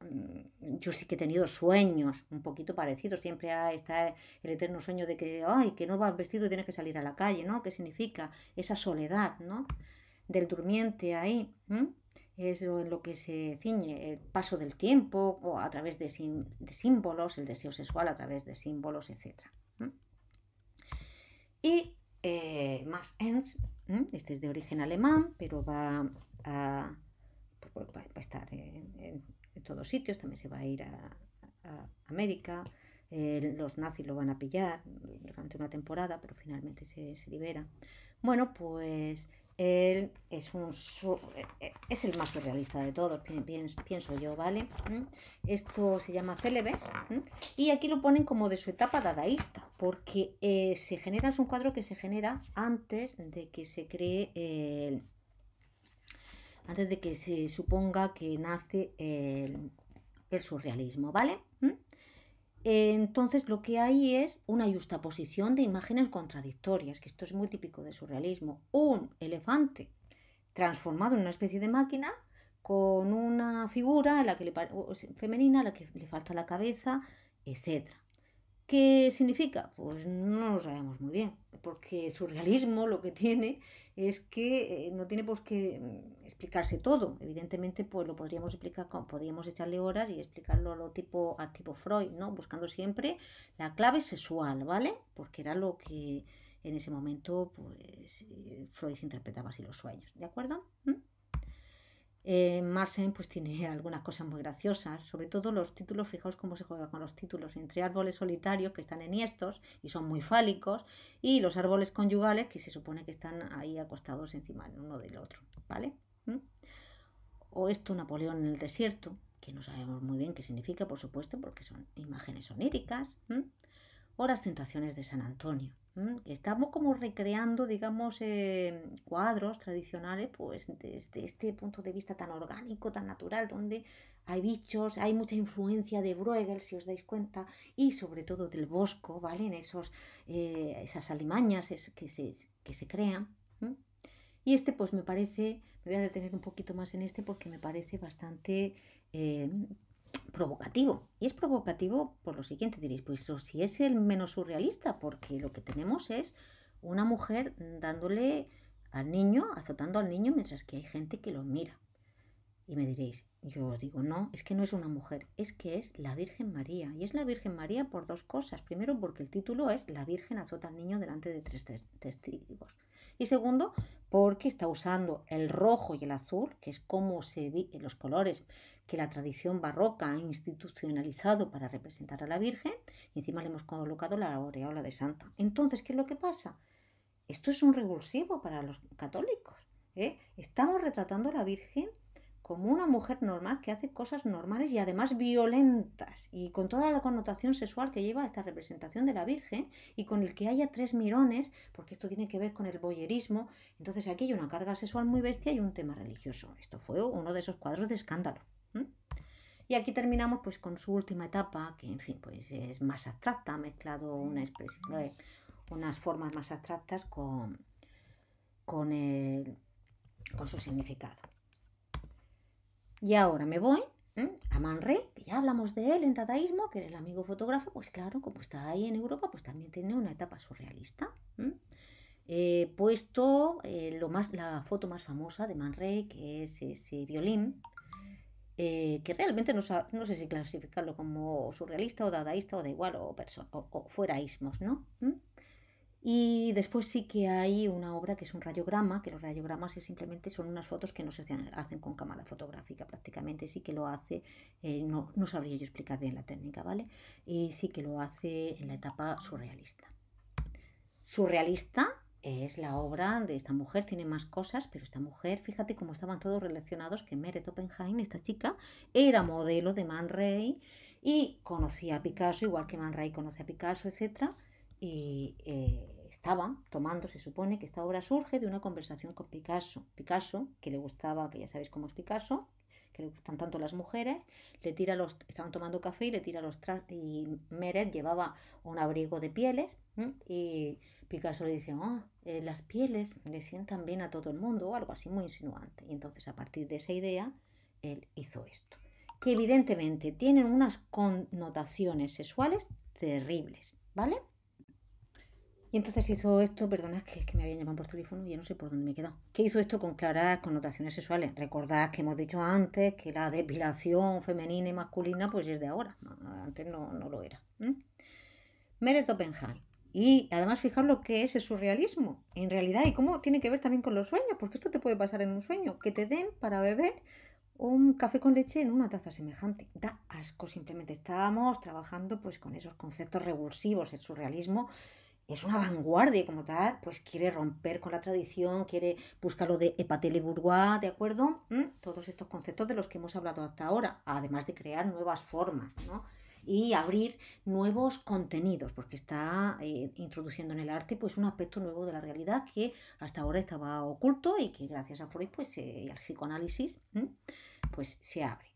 Mm, yo sí que he tenido sueños un poquito parecidos, siempre está el eterno sueño de que, ay, que no vas vestido y tienes que salir a la calle, ¿no? ¿Qué significa esa soledad, ¿no? Del durmiente ahí, es lo, en lo que se ciñe el paso del tiempo o a través de, símbolos, el deseo sexual a través de símbolos, etc. Y eh, más Max Ernst, este es de origen alemán, pero va a, estar en en todos sitios, también se va a ir a, América, eh, los nazis lo van a pillar durante una temporada, pero finalmente se, libera. Bueno, pues él es, un, eh, eh, es el más surrealista de todos, pienso yo, ¿vale? ¿Mm? Esto se llama Célebes ¿Mm? y aquí lo ponen como de su etapa dadaísta, porque se genera, es un cuadro que se genera antes de que se cree el, antes de que se suponga que nace el, surrealismo, ¿vale? ¿Mm? Entonces lo que hay es una justaposición de imágenes contradictorias, que esto es muy típico del surrealismo. Un elefante transformado en una especie de máquina con una figura la que femenina a la que le falta la cabeza, etcétera. ¿Qué significa? Pues no lo sabemos muy bien, porque el surrealismo lo que tiene es que eh, no tiene por qué mm, explicarse todo. Evidentemente, pues lo podríamos explicar, podríamos echarle horas y explicarlo a lo tipo, a tipo Freud, ¿no? Buscando siempre la clave sexual, ¿vale? Porque era lo que en ese momento, pues, eh, Freud interpretaba así los sueños, ¿de acuerdo? ¿Mm? Eh, Marsen pues tiene algunas cosas muy graciosas, sobre todo los títulos, fijaos cómo se juega con los títulos, entre árboles solitarios que están enhiestos y son muy fálicos, y los árboles conyugales que se supone que están ahí acostados encima uno del otro, ¿vale? ¿Mm? O esto, Napoleón en el desierto, que no sabemos muy bien qué significa, por supuesto, porque son imágenes oníricas o las tentaciones de San Antonio. Estamos como recreando, digamos, eh, cuadros tradicionales, pues desde este punto de vista tan orgánico, tan natural, donde hay bichos, hay mucha influencia de Bruegel, si os dais cuenta, y sobre todo del Bosco, ¿vale? En esos, eh, esas alimañas que, se, que se crean. Y este, pues me parece, me voy a detener un poquito más en este porque me parece bastante eh, provocativo. Y es provocativo por lo siguiente, diréis, pues si es el menos surrealista, porque lo que tenemos es una mujer dándole al niño, azotando al niño, mientras que hay gente que lo mira. Y me diréis, yo digo, no, es que no es una mujer, es que es la Virgen María. Y es la Virgen María por dos cosas. Primero, porque el título es La Virgen azota al niño delante de tres testigos. Y segundo, porque está usando el rojo y el azul, que es como se vi, eh, los colores que la tradición barroca ha institucionalizado para representar a la Virgen. Y encima le hemos colocado la aureola de santa. Entonces, ¿qué es lo que pasa? Esto es un revulsivo para los católicos. ¿eh? Estamos retratando a la Virgen como una mujer normal que hace cosas normales y además violentas, y con toda la connotación sexual que lleva esta representación de la Virgen, y con el que haya tres mirones, porque esto tiene que ver con el boyerismo, entonces aquí hay una carga sexual muy bestia y un tema religioso. Esto fue uno de esos cuadros de escándalo. Y aquí terminamos pues con su última etapa, que en fin, pues es más abstracta, ha mezclado una expresión, unas formas más abstractas con, con, el, con su significado. Y ahora me voy a Manre, que ya hablamos de él en Dadaísmo, que era el amigo fotógrafo, pues claro, como está ahí en Europa, pues también tiene una etapa surrealista. puesto eh, lo más, la foto más famosa de Manrey, que es ese violín, eh, que realmente no, sé si clasificarlo como surrealista o dadaísta o da igual o, o fueraísmos, ¿no? Y después sí que hay una obra que es un rayograma, que los rayogramas simplemente son unas fotos que no se hacen, con cámara fotográfica prácticamente, sí que lo hace, eh, no, sabría yo explicar bien la técnica, ¿vale? Y sí que lo hace en la etapa surrealista. Surrealista es la obra de esta mujer, tiene más cosas, pero esta mujer, fíjate cómo estaban todos relacionados, que Meret Oppenheim, esta chica, era modelo de Man Ray y conocía a Picasso, igual que Man Ray conoce a Picasso, etcétera y eh, estaba tomando, se supone que esta obra surge de una conversación con Picasso. Picasso, que le gustaba, que ya sabéis cómo es Picasso, que le gustan tanto las mujeres, le tira los, estaban tomando café y le tira los y Meret llevaba un abrigo de pieles y Picasso le dice, oh, las pieles le sientan bien a todo el mundo o algo así muy insinuante. Y entonces a partir de esa idea, él hizo esto, que evidentemente tienen unas connotaciones sexuales terribles, ¿vale? Y entonces hizo esto, perdona que que me habían llamado por teléfono y ya no sé por dónde me he quedado. Que hizo esto con claras connotaciones sexuales. Recordad que hemos dicho antes que la depilación femenina y masculina pues es de ahora. Antes no, lo era. ¿Mm? Meret Oppenheim. Y además fijaros lo que es el surrealismo en realidad y cómo tiene que ver también con los sueños, porque esto te puede pasar en un sueño, que te den para beber un café con leche en una taza semejante. Da asco, simplemente estábamos trabajando pues con esos conceptos revulsivos, el surrealismo es una vanguardia como tal, pues quiere romper con la tradición, quiere buscar lo de Epatele Bourgeois, ¿de acuerdo? ¿Mm? Todos estos conceptos de los que hemos hablado hasta ahora, además de crear nuevas formas, ¿no? y abrir nuevos contenidos, porque está eh, introduciendo en el arte pues un aspecto nuevo de la realidad que hasta ahora estaba oculto y que gracias a Freud pues eh, al psicoanálisis pues se abre.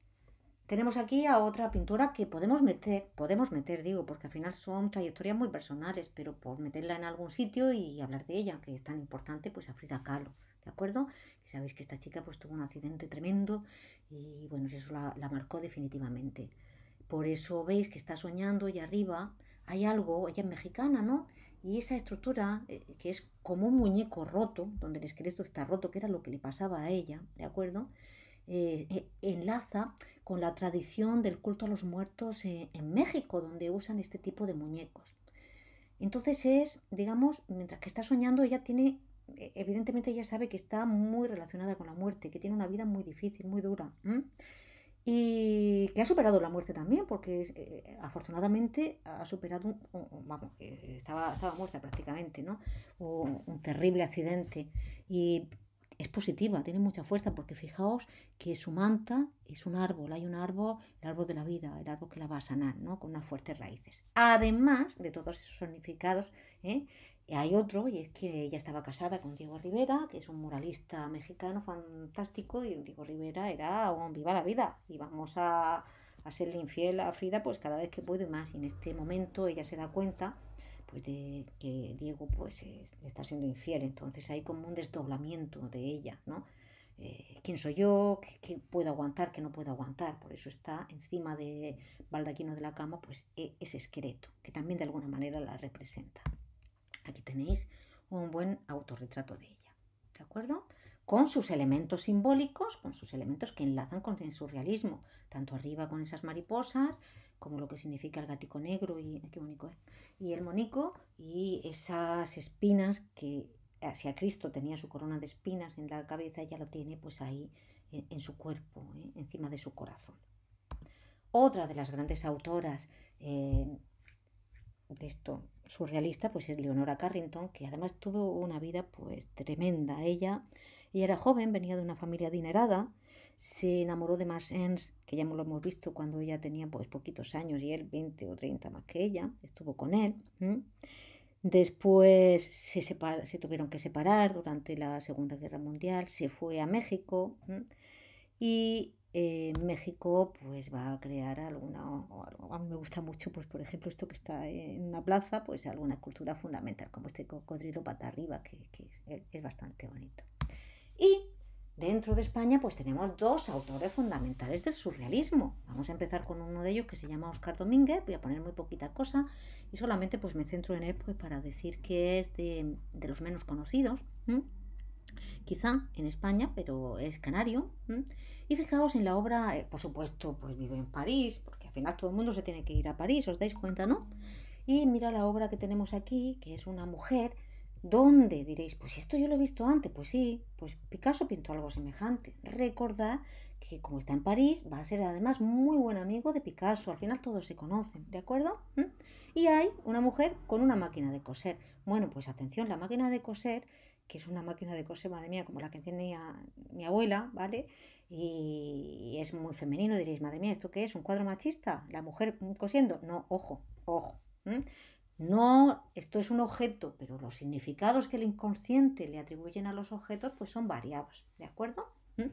Tenemos aquí a otra pintura que podemos meter, podemos meter, digo, porque al final son trayectorias muy personales, pero por meterla en algún sitio y hablar de ella, que es tan importante, pues a Frida Kahlo, ¿de acuerdo? sabéis que esta chica pues tuvo un accidente tremendo y bueno, eso la, la marcó definitivamente. Por eso veis que está soñando y arriba hay algo, ella es mexicana, ¿no? Y esa estructura, eh, que es como un muñeco roto, donde el esqueleto está roto, que era lo que le pasaba a ella, ¿de acuerdo? Eh, eh, enlaza con la tradición del culto a los muertos eh, en México, donde usan este tipo de muñecos. Entonces es, digamos, mientras que está soñando, ella tiene, evidentemente ella sabe que está muy relacionada con la muerte, que tiene una vida muy difícil, muy dura. y que ha superado la muerte también, porque afortunadamente ha superado, vamos, estaba, estaba muerta prácticamente, ¿no? un terrible accidente y es positiva, tiene mucha fuerza, porque fijaos que su manta es un árbol, hay un árbol, el árbol de la vida, el árbol que la va a sanar, Con unas fuertes raíces. Además de todos esos significados, ¿eh? hay otro, y es que ella estaba casada con Diego Rivera, que es un muralista mexicano fantástico, y Diego Rivera era un viva la vida, y vamos a, a serle infiel a Frida, pues cada vez que puedo y más, y en este momento ella se da cuenta pues de que Diego pues eh, está siendo infiel. Entonces hay como un desdoblamiento de ella, ¿no? Eh, ¿Quién soy yo? ¿Qué, puedo aguantar? ¿Qué no puedo aguantar? Por eso está encima de baldaquino de la cama pues e, ese esqueleto, que también de alguna manera la representa. Aquí tenéis un buen autorretrato de ella, ¿de acuerdo? Con sus elementos simbólicos, con sus elementos que enlazan con el surrealismo, tanto arriba con esas mariposas, como lo que significa el gatico negro y qué es, ¿eh? y el monico y esas espinas que hacia eh, Cristo tenía su corona de espinas en la cabeza, ya lo tiene pues ahí en, su cuerpo, ¿eh? encima de su corazón. Otra de las grandes autoras de esto surrealista pues es Leonora Carrington, que además tuvo una vida pues tremenda. Ella, ella era joven, venía de una familia adinerada, se enamoró de Mars Ernst, que ya lo hemos visto cuando ella tenía pues poquitos años y él 20 o 30 más que ella, estuvo con él. Después se, se, tuvieron que separar durante la Segunda Guerra Mundial, se fue a México y eh, México pues va a crear alguna, a mí me gusta mucho pues por ejemplo esto que está en una plaza, pues alguna cultura fundamental como este cocodrilo pata arriba que, es, bastante bonito. Y Dentro de España, pues tenemos dos autores fundamentales del surrealismo. Vamos a empezar con uno de ellos que se llama Oscar Domínguez. Voy a poner muy poquita cosa y solamente pues me centro en él pues, para decir que es de, los menos conocidos. Quizá en España, pero es canario. Y fijaos en la obra, eh, por supuesto, pues vive en París, porque al final todo el mundo se tiene que ir a París, ¿os dais cuenta, no? Y mira la obra que tenemos aquí, que es una mujer ¿Dónde? Diréis, pues esto yo lo he visto antes. Pues sí, pues Picasso pintó algo semejante. Recordad que como está en París, va a ser además muy buen amigo de Picasso. Al final todos se conocen, ¿de acuerdo? ¿Mm? Y hay una mujer con una máquina de coser. Bueno, pues atención, la máquina de coser, que es una máquina de coser, madre mía, como la que tenía mi abuela, ¿vale? Y es muy femenino, diréis, madre mía, ¿esto qué es? ¿Un cuadro machista? ¿La mujer cosiendo? No, ojo, ojo. ¿Mm? No, esto es un objeto, pero los significados que el inconsciente le atribuyen a los objetos pues son variados, ¿de acuerdo? ¿Mm?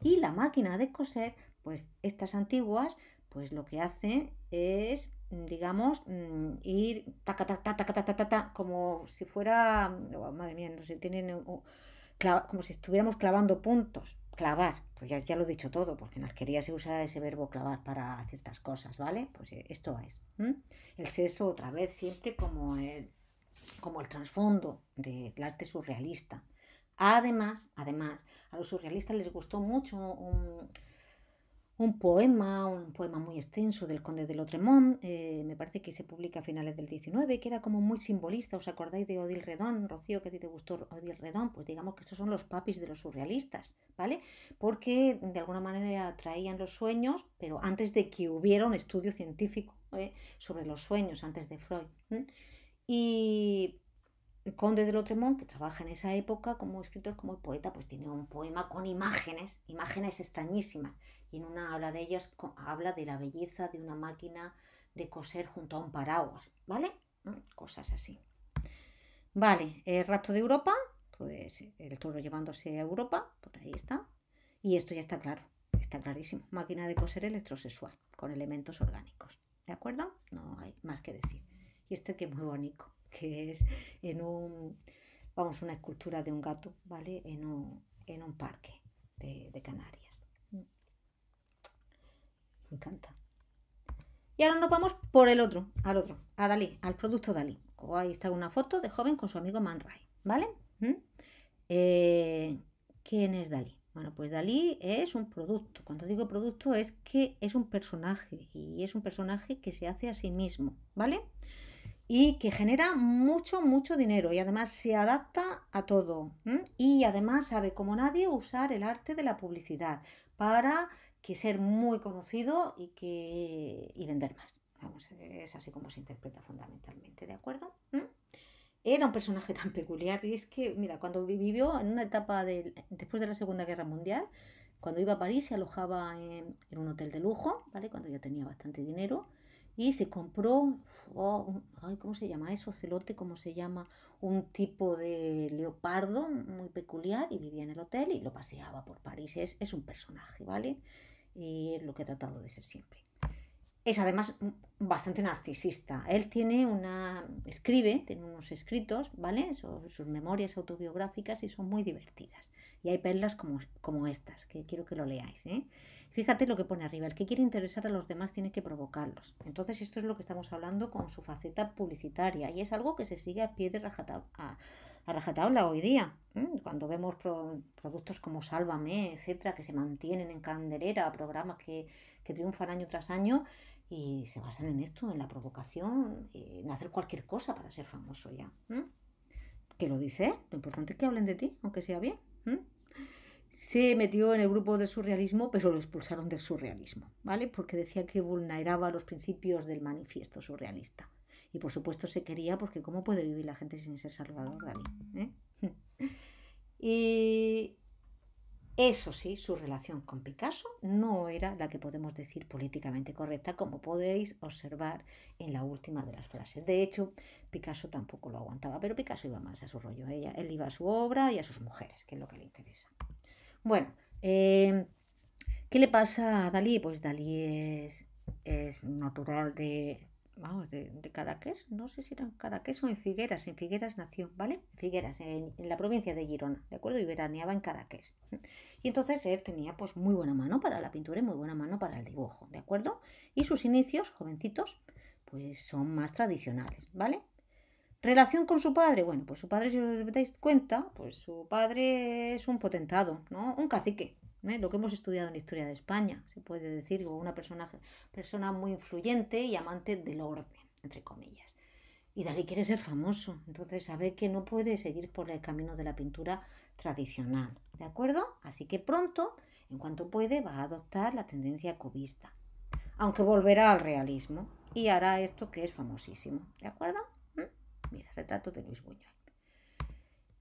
Y la máquina de coser, pues estas antiguas, pues lo que hace es, digamos, mm, ir taca, como si fuera, mm, oh, madre mía, no se tienen, uh, como si estuviéramos clavando puntos, clavar, pues ya, ya, lo he dicho todo, porque en arquería se usa ese verbo clavar para ciertas cosas, ¿vale? Pues eh, esto es. El sexo, otra vez, siempre como el, como el trasfondo del arte surrealista. Además, además, a los surrealistas les gustó mucho un, un poema, un poema muy extenso del conde de Lotremont, eh, me parece que se publica a finales del 19, que era como muy simbolista, ¿os acordáis de Odil Redón, Rocío, que te gustó Odil Redón? Pues digamos que estos son los papis de los surrealistas, ¿vale? Porque de alguna manera traían los sueños, pero antes de que hubiera un estudio científico eh, sobre los sueños, antes de Freud. Y el conde de Lotremont, que trabaja en esa época como escritor, como poeta, pues tiene un poema con imágenes, imágenes extrañísimas y en una habla de ellas, habla de la belleza de una máquina de coser junto a un paraguas, ¿vale? Mm, cosas así. Vale, el eh, rato de Europa, pues el toro llevándose a Europa, por ahí está. Y esto ya está claro, está clarísimo. Máquina de coser electrosexual, con elementos orgánicos. ¿De acuerdo? No hay más que decir. Y este que es muy bonito, que es en un, vamos, una escultura de un gato, ¿vale? En un, parque de Canarias. Me encanta. Y ahora nos vamos por el otro, al otro, a Dalí, al producto Dalí. Oh, ahí está una foto de joven con su amigo Man Ray, ¿vale? ¿Mm? Eh, ¿Quién es Dalí? Bueno, pues Dalí es un producto. Cuando digo producto es que es un personaje y es un personaje que se hace a sí mismo, ¿vale? y que genera mucho, mucho dinero y además se adapta a todo. Y además sabe como nadie usar el arte de la publicidad para que ser muy conocido y, que, vender más. es así como se interpreta fundamentalmente, ¿de acuerdo? Era un personaje tan peculiar y es que, mira, cuando vivió en una etapa después de la Segunda Guerra Mundial, cuando iba a París se alojaba en, en un hotel de lujo, ¿vale? Cuando ya tenía bastante dinero y se compró, oh, ¿cómo se llama eso? Celote, ¿cómo se llama? Un tipo de leopardo muy peculiar y vivía en el hotel y lo paseaba por París. Es, es un personaje, ¿vale? Y eh, es lo que ha tratado de ser siempre. Es además bastante narcisista. Él tiene una. escribe, tiene unos escritos, ¿vale? sus memorias autobiográficas y son muy divertidas. Y hay perlas como, como estas, que quiero que lo leáis, ¿eh? Fíjate lo que pone arriba, el que quiere interesar a los demás tiene que provocarlos. Entonces esto es lo que estamos hablando con su faceta publicitaria y es algo que se sigue a pie de rajatabla, hoy día. Cuando vemos productos como Sálvame, etcétera, que se mantienen en candelera, programas que, que triunfan año tras año, y se basan en esto, en la provocación, en hacer cualquier cosa para ser famoso ya. Que ¿Qué lo dice? ¿eh? Lo importante es que hablen de ti, aunque sea bien se metió en el grupo del surrealismo, pero lo expulsaron del surrealismo, ¿vale? Porque decía que vulneraba los principios del manifiesto surrealista. Y por supuesto se quería, porque ¿cómo puede vivir la gente sin ser Salvador Dalí? Eh? y eso sí, su relación con Picasso no era la que podemos decir políticamente correcta, como podéis observar en la última de las frases. De hecho, Picasso tampoco lo aguantaba, pero Picasso iba más a su rollo. Ella, él iba a su obra y a sus mujeres, que es lo que le interesa. Bueno, em, ¿qué le pasa a Dalí? Pues Dalí es, es natural de, vamos, de, Cadaqués, no sé si era en Cadaqués o en Figueras, en Figueras nació, ¿vale? Figueras, en, la provincia de Girona, ¿de acuerdo? Y veraneaba en Cadaqués. Y entonces él tenía pues muy buena mano para la pintura y muy buena mano para el dibujo, ¿de acuerdo? Y sus inicios, jovencitos, pues son más tradicionales, ¿vale? Relación con su padre. Bueno, pues su padre, si os dais cuenta, pues su padre es un potentado, ¿no? Un cacique. ¿eh? Lo que hemos estudiado en la historia de España, se puede decir, una persona, persona muy influyente y amante del orden, entre comillas. Y Dalí quiere ser famoso, entonces sabe que no puede seguir por el camino de la pintura tradicional, ¿de acuerdo? Así que pronto, en cuanto puede, va a adoptar la tendencia cubista, aunque volverá al realismo y hará esto que es famosísimo, ¿de acuerdo? Mira, retrato de Luis Buñuel.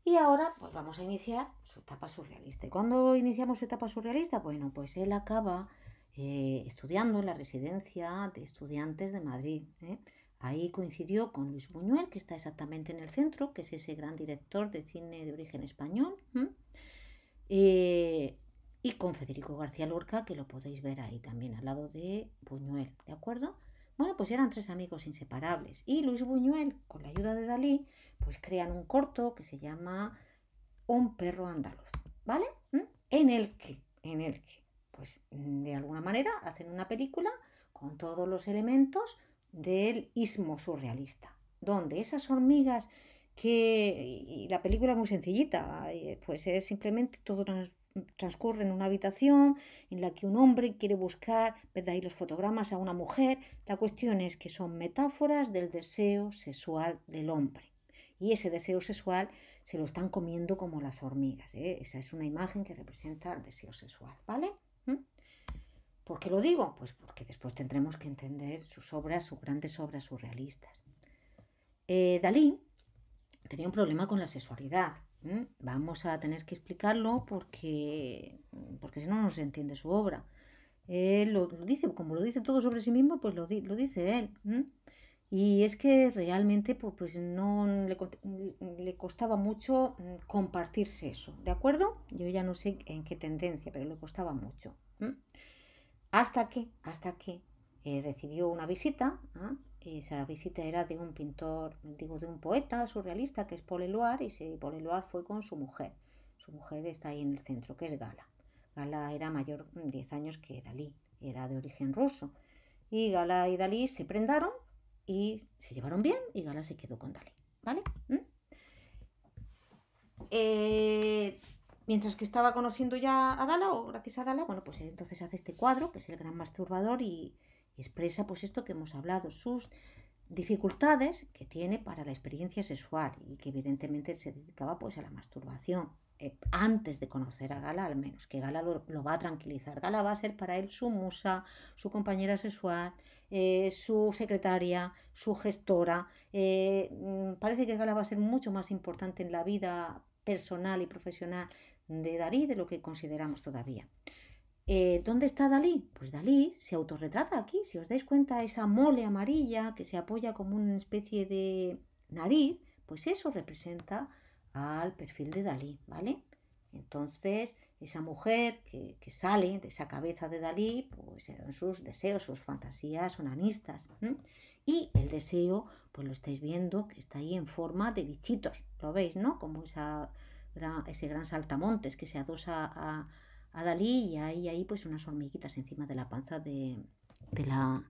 Y ahora pues vamos a iniciar su etapa surrealista. ¿Y cuándo iniciamos su etapa surrealista? Bueno, pues él acaba eh, estudiando en la residencia de estudiantes de Madrid. ¿eh? Ahí coincidió con Luis Buñuel, que está exactamente en el centro, que es ese gran director de cine de origen español, ¿eh? y con Federico García Lorca, que lo podéis ver ahí también, al lado de Buñuel, ¿de acuerdo? Bueno, pues eran tres amigos inseparables. Y Luis Buñuel, con la ayuda de Dalí, pues crean un corto que se llama Un perro andaluz, ¿vale? ¿Mm? En el que, en el que, pues de alguna manera hacen una película con todos los elementos del ismo surrealista, donde esas hormigas que y la película es muy sencillita, eh, pues es simplemente todo una transcurre en una habitación en la que un hombre quiere buscar, de ahí los fotogramas a una mujer. La cuestión es que son metáforas del deseo sexual del hombre. Y ese deseo sexual se lo están comiendo como las hormigas. ¿eh? Esa es una imagen que representa el deseo sexual, ¿vale? ¿Mm? ¿Por qué lo digo? Pues porque después tendremos que entender sus obras, sus grandes obras surrealistas. Eh, Dalí tenía un problema con la sexualidad, ¿eh? Vamos a tener que explicarlo porque, porque si no, no se entiende su obra. lo, dice, como lo dice todo sobre sí mismo, pues lo, dice él. ¿eh? Y es que realmente pues, pues no le, costaba mucho mm, compartirse eso, ¿de acuerdo? Yo ya no sé en qué tendencia, pero le costaba mucho. ¿eh? Hasta que, hasta que recibió una visita esa visita era de un pintor, digo, de un poeta surrealista que es Paul Eluard y Paul Eluard fue con su mujer. Su mujer está ahí en el centro, que es Gala. Gala era mayor 10 mm, años que Dalí, era de origen ruso. Y Gala y Dalí se prendaron y se llevaron bien y Gala se quedó con Dalí, ¿vale? ¿Mm? Eh, mientras que estaba conociendo ya a Dala, o gracias a Dala, bueno, pues entonces hace este cuadro, que es el gran masturbador y, expresa pues esto que hemos hablado, sus dificultades que tiene para la experiencia sexual y que evidentemente se dedicaba pues a la masturbación eh, antes de conocer a Gala al menos, que Gala lo, va a tranquilizar. Gala va a ser para él su musa, su compañera sexual, eh, su secretaria, su gestora. Eh, mm, parece que Gala va a ser mucho más importante en la vida personal y profesional de Darí de lo que consideramos todavía. Eh, ¿Dónde está Dalí? Pues Dalí se autorretrata aquí, si os dais cuenta, esa mole amarilla que se apoya como una especie de nariz, pues eso representa al perfil de Dalí, ¿vale? Entonces, esa mujer que, sale de esa cabeza de Dalí, pues eran eh, sus deseos, sus fantasías sonanistas. Y el deseo, pues lo estáis viendo, que está ahí en forma de bichitos, lo veis, ¿no? Como esa ese gran saltamontes que se adosa a a Dalí y hay ahí pues unas hormiguitas encima de la panza de, de la,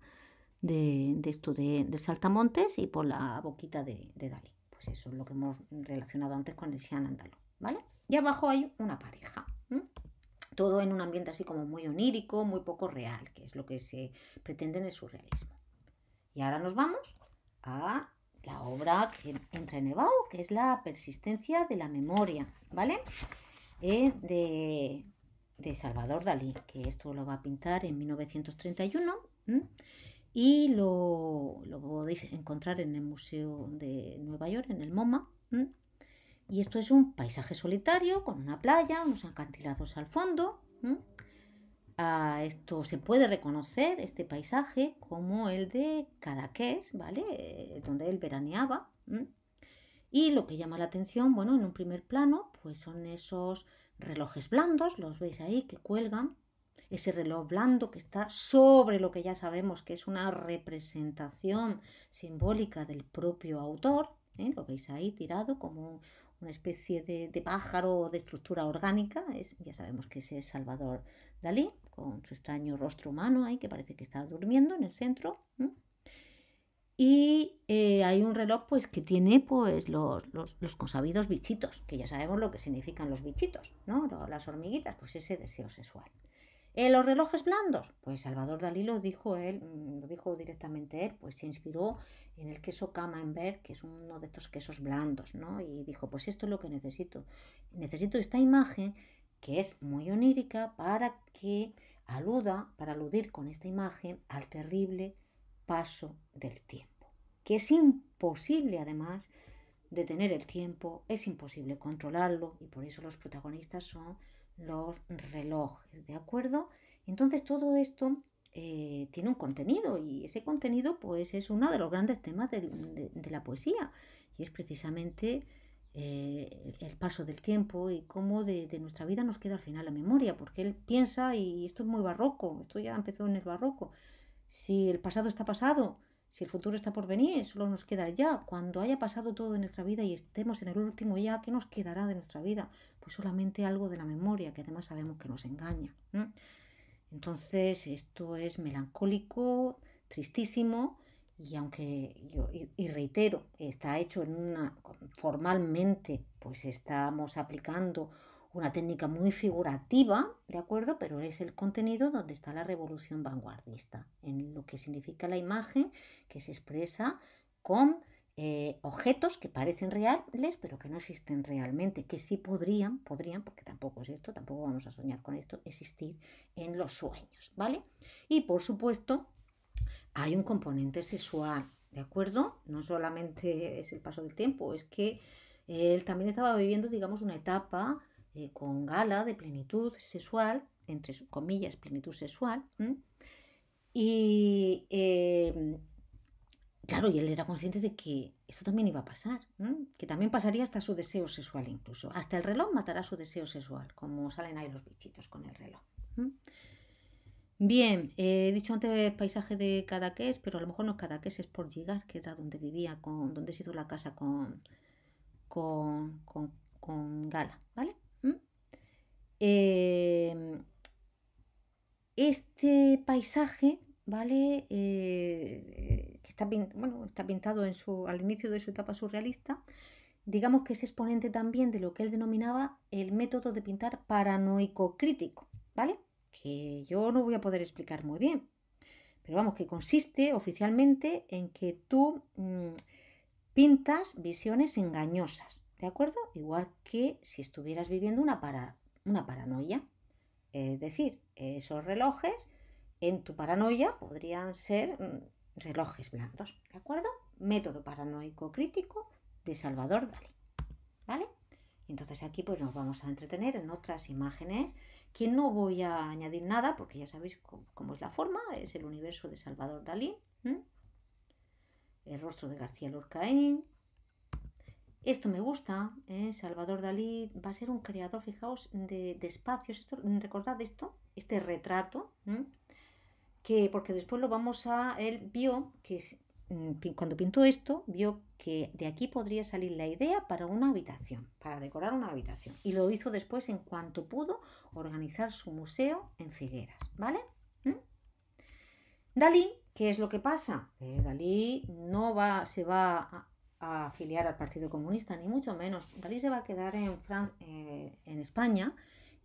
de, esto de, saltamontes y por la boquita de, Dalí. Pues eso es lo que hemos relacionado antes con el Sian andaluz, ¿vale? Y abajo hay una pareja. Todo en un ambiente así como muy onírico, muy poco real, que es lo que se pretende en el surrealismo. Y ahora nos vamos a la obra que entra en que es la persistencia de la memoria, ¿vale? Eh, de, de Salvador Dalí, que esto lo va a pintar en 1931 y lo, lo, podéis encontrar en el Museo de Nueva York, en el MoMA. Y esto es un paisaje solitario con una playa, unos acantilados al fondo. esto se puede reconocer este paisaje como el de Cadaqués, ¿vale? Eh, donde él veraneaba. Y lo que llama la atención, bueno, en un primer plano, pues son esos relojes blandos, los veis ahí que cuelgan, ese reloj blando que está sobre lo que ya sabemos que es una representación simbólica del propio autor, ¿eh? lo veis ahí tirado como una especie de, pájaro de estructura orgánica, es, ya sabemos que ese es Salvador Dalí, con su extraño rostro humano ahí que parece que está durmiendo en el centro. Y eh, hay un reloj pues, que tiene pues, los, consabidos bichitos, que ya sabemos lo que significan los bichitos, ¿no? Las hormiguitas, pues ese deseo sexual. Eh, los relojes blandos, pues Salvador Dalí lo dijo él, mm, lo dijo directamente él, pues se inspiró en el queso camembert, que es uno de estos quesos blandos, ¿no? Y dijo, pues esto es lo que necesito. Necesito esta imagen que es muy onírica para que aluda, para aludir con esta imagen al terrible paso del tiempo es imposible además detener el tiempo, es imposible controlarlo y por eso los protagonistas son los relojes, ¿de acuerdo? Entonces todo esto eh, tiene un contenido y ese contenido pues es uno de los grandes temas de, la poesía y es precisamente eh, el paso del tiempo y cómo de, de, nuestra vida nos queda al final la memoria, porque él piensa, y esto es muy barroco, esto ya empezó en el barroco, si el pasado está pasado, si el futuro está por venir, solo nos queda ya. Cuando haya pasado todo en nuestra vida y estemos en el último ya, ¿qué nos quedará de nuestra vida? Pues solamente algo de la memoria, que además sabemos que nos engaña. Entonces, esto es melancólico, tristísimo, y aunque yo y reitero, está hecho en una formalmente, pues estamos aplicando una técnica muy figurativa, ¿de acuerdo? Pero es el contenido donde está la revolución vanguardista, en lo que significa la imagen que se expresa con eh, objetos que parecen reales, pero que no existen realmente, que sí podrían, podrían, porque tampoco es esto, tampoco vamos a soñar con esto, existir en los sueños, ¿vale? Y por supuesto, hay un componente sexual, ¿de acuerdo? No solamente es el paso del tiempo, es que él también estaba viviendo, digamos, una etapa eh, con gala de plenitud sexual, entre comillas, plenitud sexual. Y em, claro, y él era consciente de que esto también iba a pasar, que también pasaría hasta su deseo sexual incluso. Hasta el reloj matará su deseo sexual, como salen ahí los bichitos con el reloj. Bien, eh, he dicho antes paisaje de Cadaqués, pero a lo mejor no es Cadaqués, es por llegar, que era donde vivía, con, donde se hizo la casa con, con, con, con Gala, ¿vale? Em, este paisaje, ¿vale? Eh, que está, pintado en su, al inicio de su etapa surrealista, digamos que es exponente también de lo que él denominaba el método de pintar paranoico crítico, ¿vale? Que yo no voy a poder explicar muy bien, pero vamos, que consiste oficialmente en que tú mm, pintas visiones engañosas, ¿de acuerdo? Igual que si estuvieras viviendo una para una paranoia. Es decir, esos relojes en tu paranoia podrían ser mm, relojes blandos, ¿de acuerdo? Método paranoico crítico de Salvador Dalí, ¿vale? Entonces aquí pues nos vamos a entretener en otras imágenes que no voy a añadir nada porque ya sabéis cómo, es la forma, es el universo de Salvador Dalí, el rostro de García Lorcaín, esto me gusta, ¿eh? Salvador Dalí va a ser un creador, fijaos, de, espacios. Esto, recordad esto, este retrato, que porque después lo vamos a. Él vio que mm, cuando pintó esto, vio que de aquí podría salir la idea para una habitación, para decorar una habitación. Y lo hizo después en cuanto pudo organizar su museo en Figueras, ¿vale? Dalí, ¿qué es lo que pasa? Eh, Dalí no va, se va a afiliar al Partido Comunista, ni mucho menos. Dalí se va a quedar en, eh, en España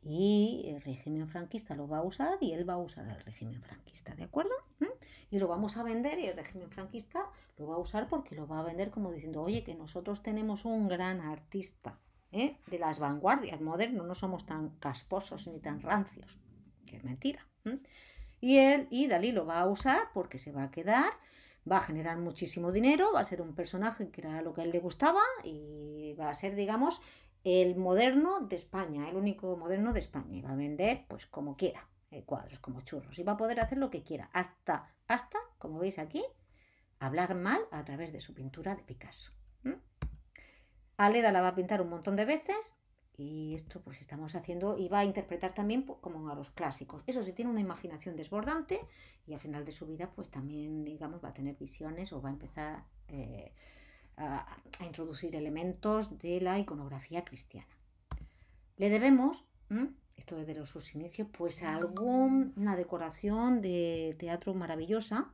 y el régimen franquista lo va a usar y él va a usar al régimen franquista, ¿de acuerdo? ¿Mm? Y lo vamos a vender y el régimen franquista lo va a usar porque lo va a vender como diciendo, oye, que nosotros tenemos un gran artista ¿eh? de las vanguardias modernas, no somos tan casposos ni tan rancios, que es mentira. Y él y Dalí lo va a usar porque se va a quedar va a generar muchísimo dinero, va a ser un personaje que era lo que a él le gustaba y va a ser, digamos, el moderno de España, el único moderno de España. Y va a vender, pues, como quiera, eh, cuadros, como churros. Y va a poder hacer lo que quiera, hasta, hasta, como veis aquí, hablar mal a través de su pintura de Picasso. Aleda la va a pintar un montón de veces y esto pues estamos haciendo y va a interpretar también pues, como a los clásicos. Eso sí, tiene una imaginación desbordante y al final de su vida pues también, digamos, va a tener visiones o va a empezar eh, a, introducir elementos de la iconografía cristiana. Le debemos, esto desde los sus inicios, pues a alguna decoración de teatro maravillosa.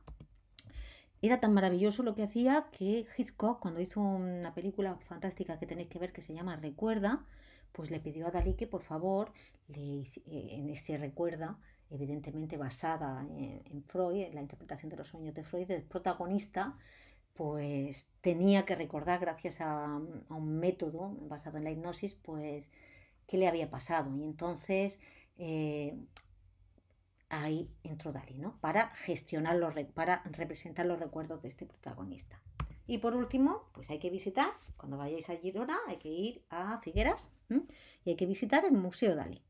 Era tan maravilloso lo que hacía que Hitchcock, cuando hizo una película fantástica que tenéis que ver que se llama Recuerda, pues le pidió a Dalí que por favor, le, eh, en recuerdo recuerda, evidentemente basada en, Freud, en la interpretación de los sueños de Freud, el protagonista pues tenía que recordar gracias a, un método basado en la hipnosis, pues qué le había pasado. Y entonces eh, ahí entró Dalí, ¿no? Para gestionar los, para representar los recuerdos de este protagonista. Y por último, pues hay que visitar, cuando vayáis a Girona, hay que ir a Figueras, y hay que visitar el Museo Dalí.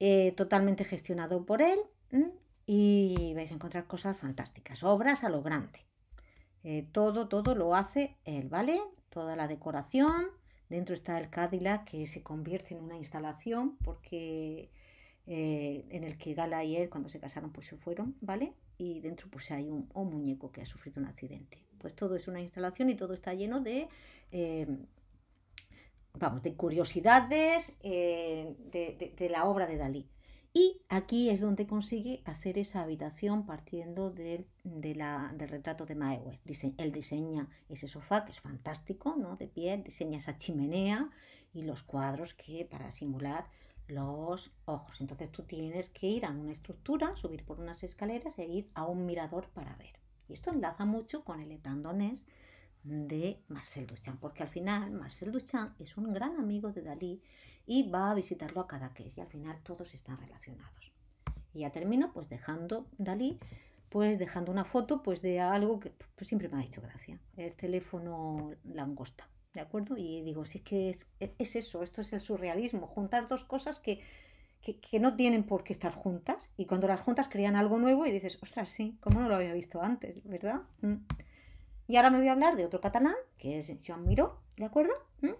Eh, totalmente gestionado por él y vais a encontrar cosas fantásticas, obras a lo grande. Eh, todo, todo lo hace él, ¿vale? Toda la decoración. Dentro está el Cadillac que se convierte en una instalación porque eh, en el que Gala y él cuando se casaron pues se fueron, ¿vale? Y dentro pues hay un muñeco que ha sufrido un accidente. Pues todo es una instalación y todo está lleno de vamos, de curiosidades eh, de, la obra de Dalí. Y aquí es donde consigue hacer esa habitación partiendo de, la, del retrato de Maewes. West. él diseña ese sofá, que es fantástico, ¿no? De piel, diseña esa chimenea y los cuadros que para simular los ojos. Entonces tú tienes que ir a una estructura, subir por unas escaleras e ir a un mirador para ver. Y esto enlaza mucho con el etandonés, de Marcel Duchamp, porque al final Marcel Duchamp es un gran amigo de Dalí y va a visitarlo a cada es, y al final todos están relacionados. Y ya termino pues dejando Dalí, pues dejando una foto pues de algo que pues, siempre me ha hecho gracia, el teléfono langosta, ¿de acuerdo? Y digo, sí que es, eso, esto es el surrealismo, juntar dos cosas que, no tienen por qué estar juntas y cuando las juntas crean algo nuevo y dices, ostras, sí, como no lo había visto antes, verdad? Mm". Y ahora me voy a hablar de otro catalán, que es Joan Miró, ¿de acuerdo? ¿Mm?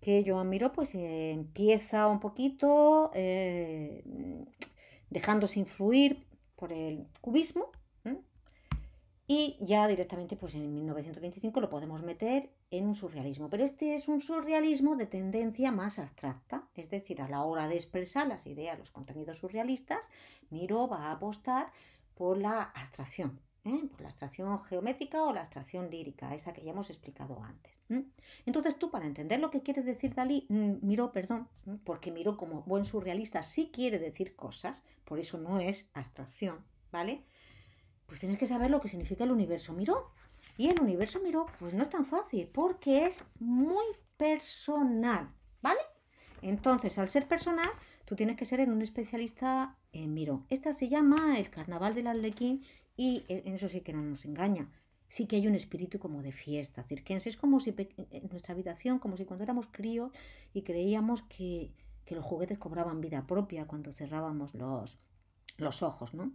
Que Joan Miró pues eh, empieza un poquito eh, dejándose influir por el cubismo. ¿Mm? Y ya directamente pues en 1925 lo podemos meter en un surrealismo. Pero este es un surrealismo de tendencia más abstracta. Es decir, a la hora de expresar las ideas, los contenidos surrealistas, Miró va a apostar por la abstracción, ¿eh? la abstracción geométrica o la abstracción lírica, esa que ya hemos explicado antes. Entonces tú para entender lo que quiere decir Dalí, mm, miró, perdón, porque miró como buen surrealista, sí quiere decir cosas, por eso no es abstracción, ¿vale? Pues tienes que saber lo que significa el universo miró. Y el universo miró, pues no es tan fácil, porque es muy personal, ¿vale? Entonces, al ser personal, tú tienes que ser en un especialista en Miró. Esta se llama El Carnaval del Arlequín y e, en eso sí que no nos engaña. Sí que hay un espíritu como de fiesta cirquense. Es como si eh, en nuestra habitación, como si cuando éramos críos y creíamos que, los juguetes cobraban vida propia cuando cerrábamos los, los ojos, ¿no?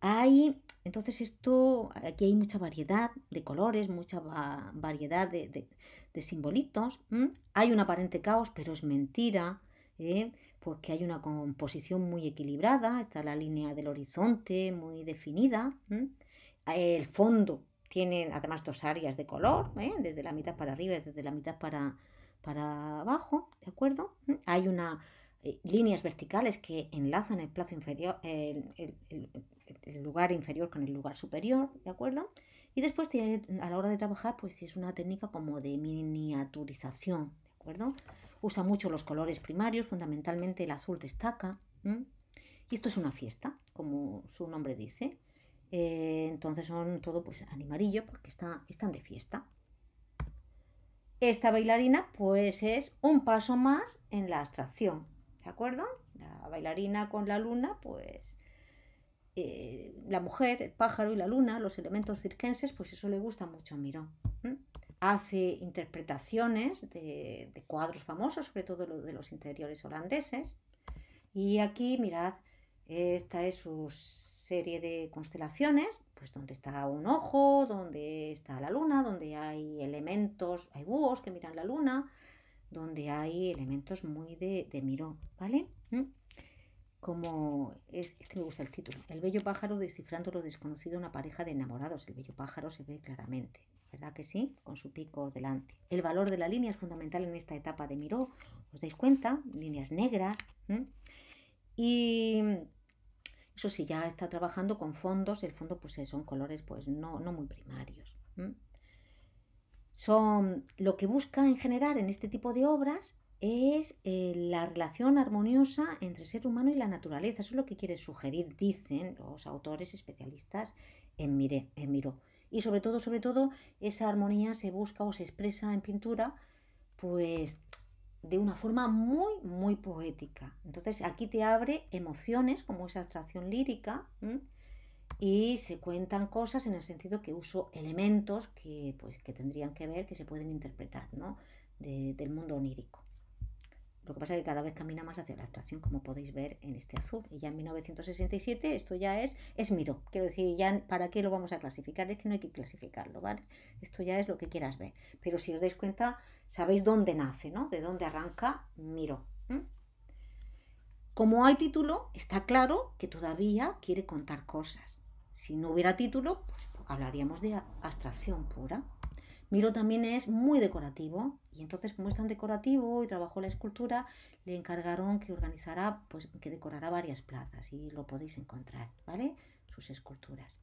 Hay, entonces esto, aquí hay mucha variedad de colores, mucha variedad de, de, simbolitos. Hay un aparente caos, pero es mentira. ¿eh? porque hay una composición muy equilibrada, está la línea del horizonte muy definida, el fondo tiene además dos áreas de color, ¿eh? desde la mitad para arriba y desde la mitad para, para abajo, ¿de acuerdo? Hay unas eh, líneas verticales que enlazan el plazo inferior, el, lugar inferior con el lugar superior, ¿de acuerdo? Y después a la hora de trabajar, pues es una técnica como de miniaturización, ¿de acuerdo? usa mucho los colores primarios, fundamentalmente el azul destaca. Y esto es una fiesta, como su nombre dice. Eh, entonces son todo pues animarillo porque están de fiesta. Esta bailarina pues es un paso más en la abstracción, ¿de acuerdo? La bailarina con la luna pues eh, la mujer, el pájaro y la luna, los elementos cirquenses pues eso le gusta mucho a Miró hace interpretaciones de, cuadros famosos, sobre todo de los interiores holandeses. Y aquí, mirad, esta es su serie de constelaciones, pues donde está un ojo, donde está la luna, donde hay elementos, hay búhos que miran la luna, donde hay elementos muy de, mirón, ¿vale? ¿Mm? Como es, este me gusta el título, El bello pájaro descifrando lo desconocido, una pareja de enamorados. El bello pájaro se ve claramente. ¿verdad que sí? Con su pico delante. El valor de la línea es fundamental en esta etapa de Miró, ¿os dais cuenta? Líneas negras. Y eso sí, ya está trabajando con fondos, el fondo pues son colores pues no, no muy primarios. Son, lo que busca en general en este tipo de obras es eh, la relación armoniosa entre el ser humano y la naturaleza. Eso es lo que quiere sugerir, dicen los autores especialistas en, en Miró y sobre todo, sobre todo, esa armonía se busca o se expresa en pintura, pues de una forma muy, muy poética. Entonces aquí te abre emociones como esa abstracción lírica y se cuentan cosas en el sentido que uso elementos que, pues, que tendrían que ver, que se pueden interpretar ¿no? del mundo onírico. Lo que pasa es que cada vez camina más hacia la abstracción, como podéis ver en este azul. Y ya en 1967 esto ya es, es miro. Quiero decir, ya para qué lo vamos a clasificar, es que no hay que clasificarlo, ¿vale? Esto ya es lo que quieras ver. Pero si os dais cuenta, sabéis dónde nace, ¿no? De dónde arranca miro. Como hay título, está claro que todavía quiere contar cosas. Si no hubiera título, pues hablaríamos de abstracción pura. Miro también es muy decorativo, y entonces, como es tan decorativo y trabajó la escultura, le encargaron que organizara, pues que decorara varias plazas y lo podéis encontrar, ¿vale? Sus esculturas.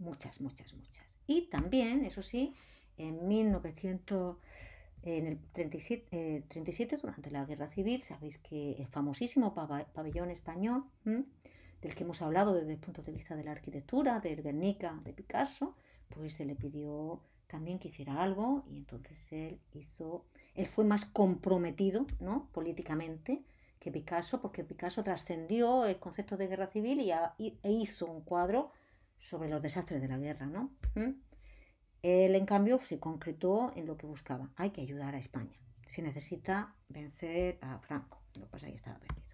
Muchas, muchas, muchas. Y también, eso sí, en 1937, eh, durante la guerra civil, sabéis que el famosísimo pabellón español, del que hemos hablado desde el punto de vista de la arquitectura, de Guernica, de Picasso, pues se le pidió también quisiera algo y entonces él hizo, él fue más comprometido, ¿no? Políticamente que Picasso, porque Picasso trascendió el concepto de guerra civil y, e hizo un cuadro sobre los desastres de la guerra, ¿no? ¿Mm? Él, en cambio, se concretó en lo que buscaba. Hay que ayudar a España. si necesita vencer a Franco. Lo que pasa es estaba perdido.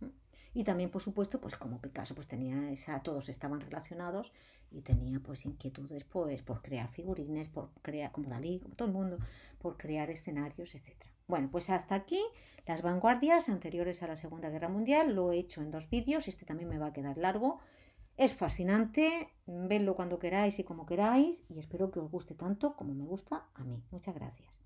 ¿Mm? Y también, por supuesto, pues como Picasso pues tenía esa, todos estaban relacionados y tenía pues inquietudes pues por crear figurines, por crear, como Dalí, como todo el mundo, por crear escenarios, etc. Bueno, pues hasta aquí las vanguardias anteriores a la Segunda Guerra Mundial, lo he hecho en dos vídeos, este también me va a quedar largo, es fascinante, mm, vedlo cuando queráis y como queráis y espero que os guste tanto como me gusta a mí. Muchas gracias.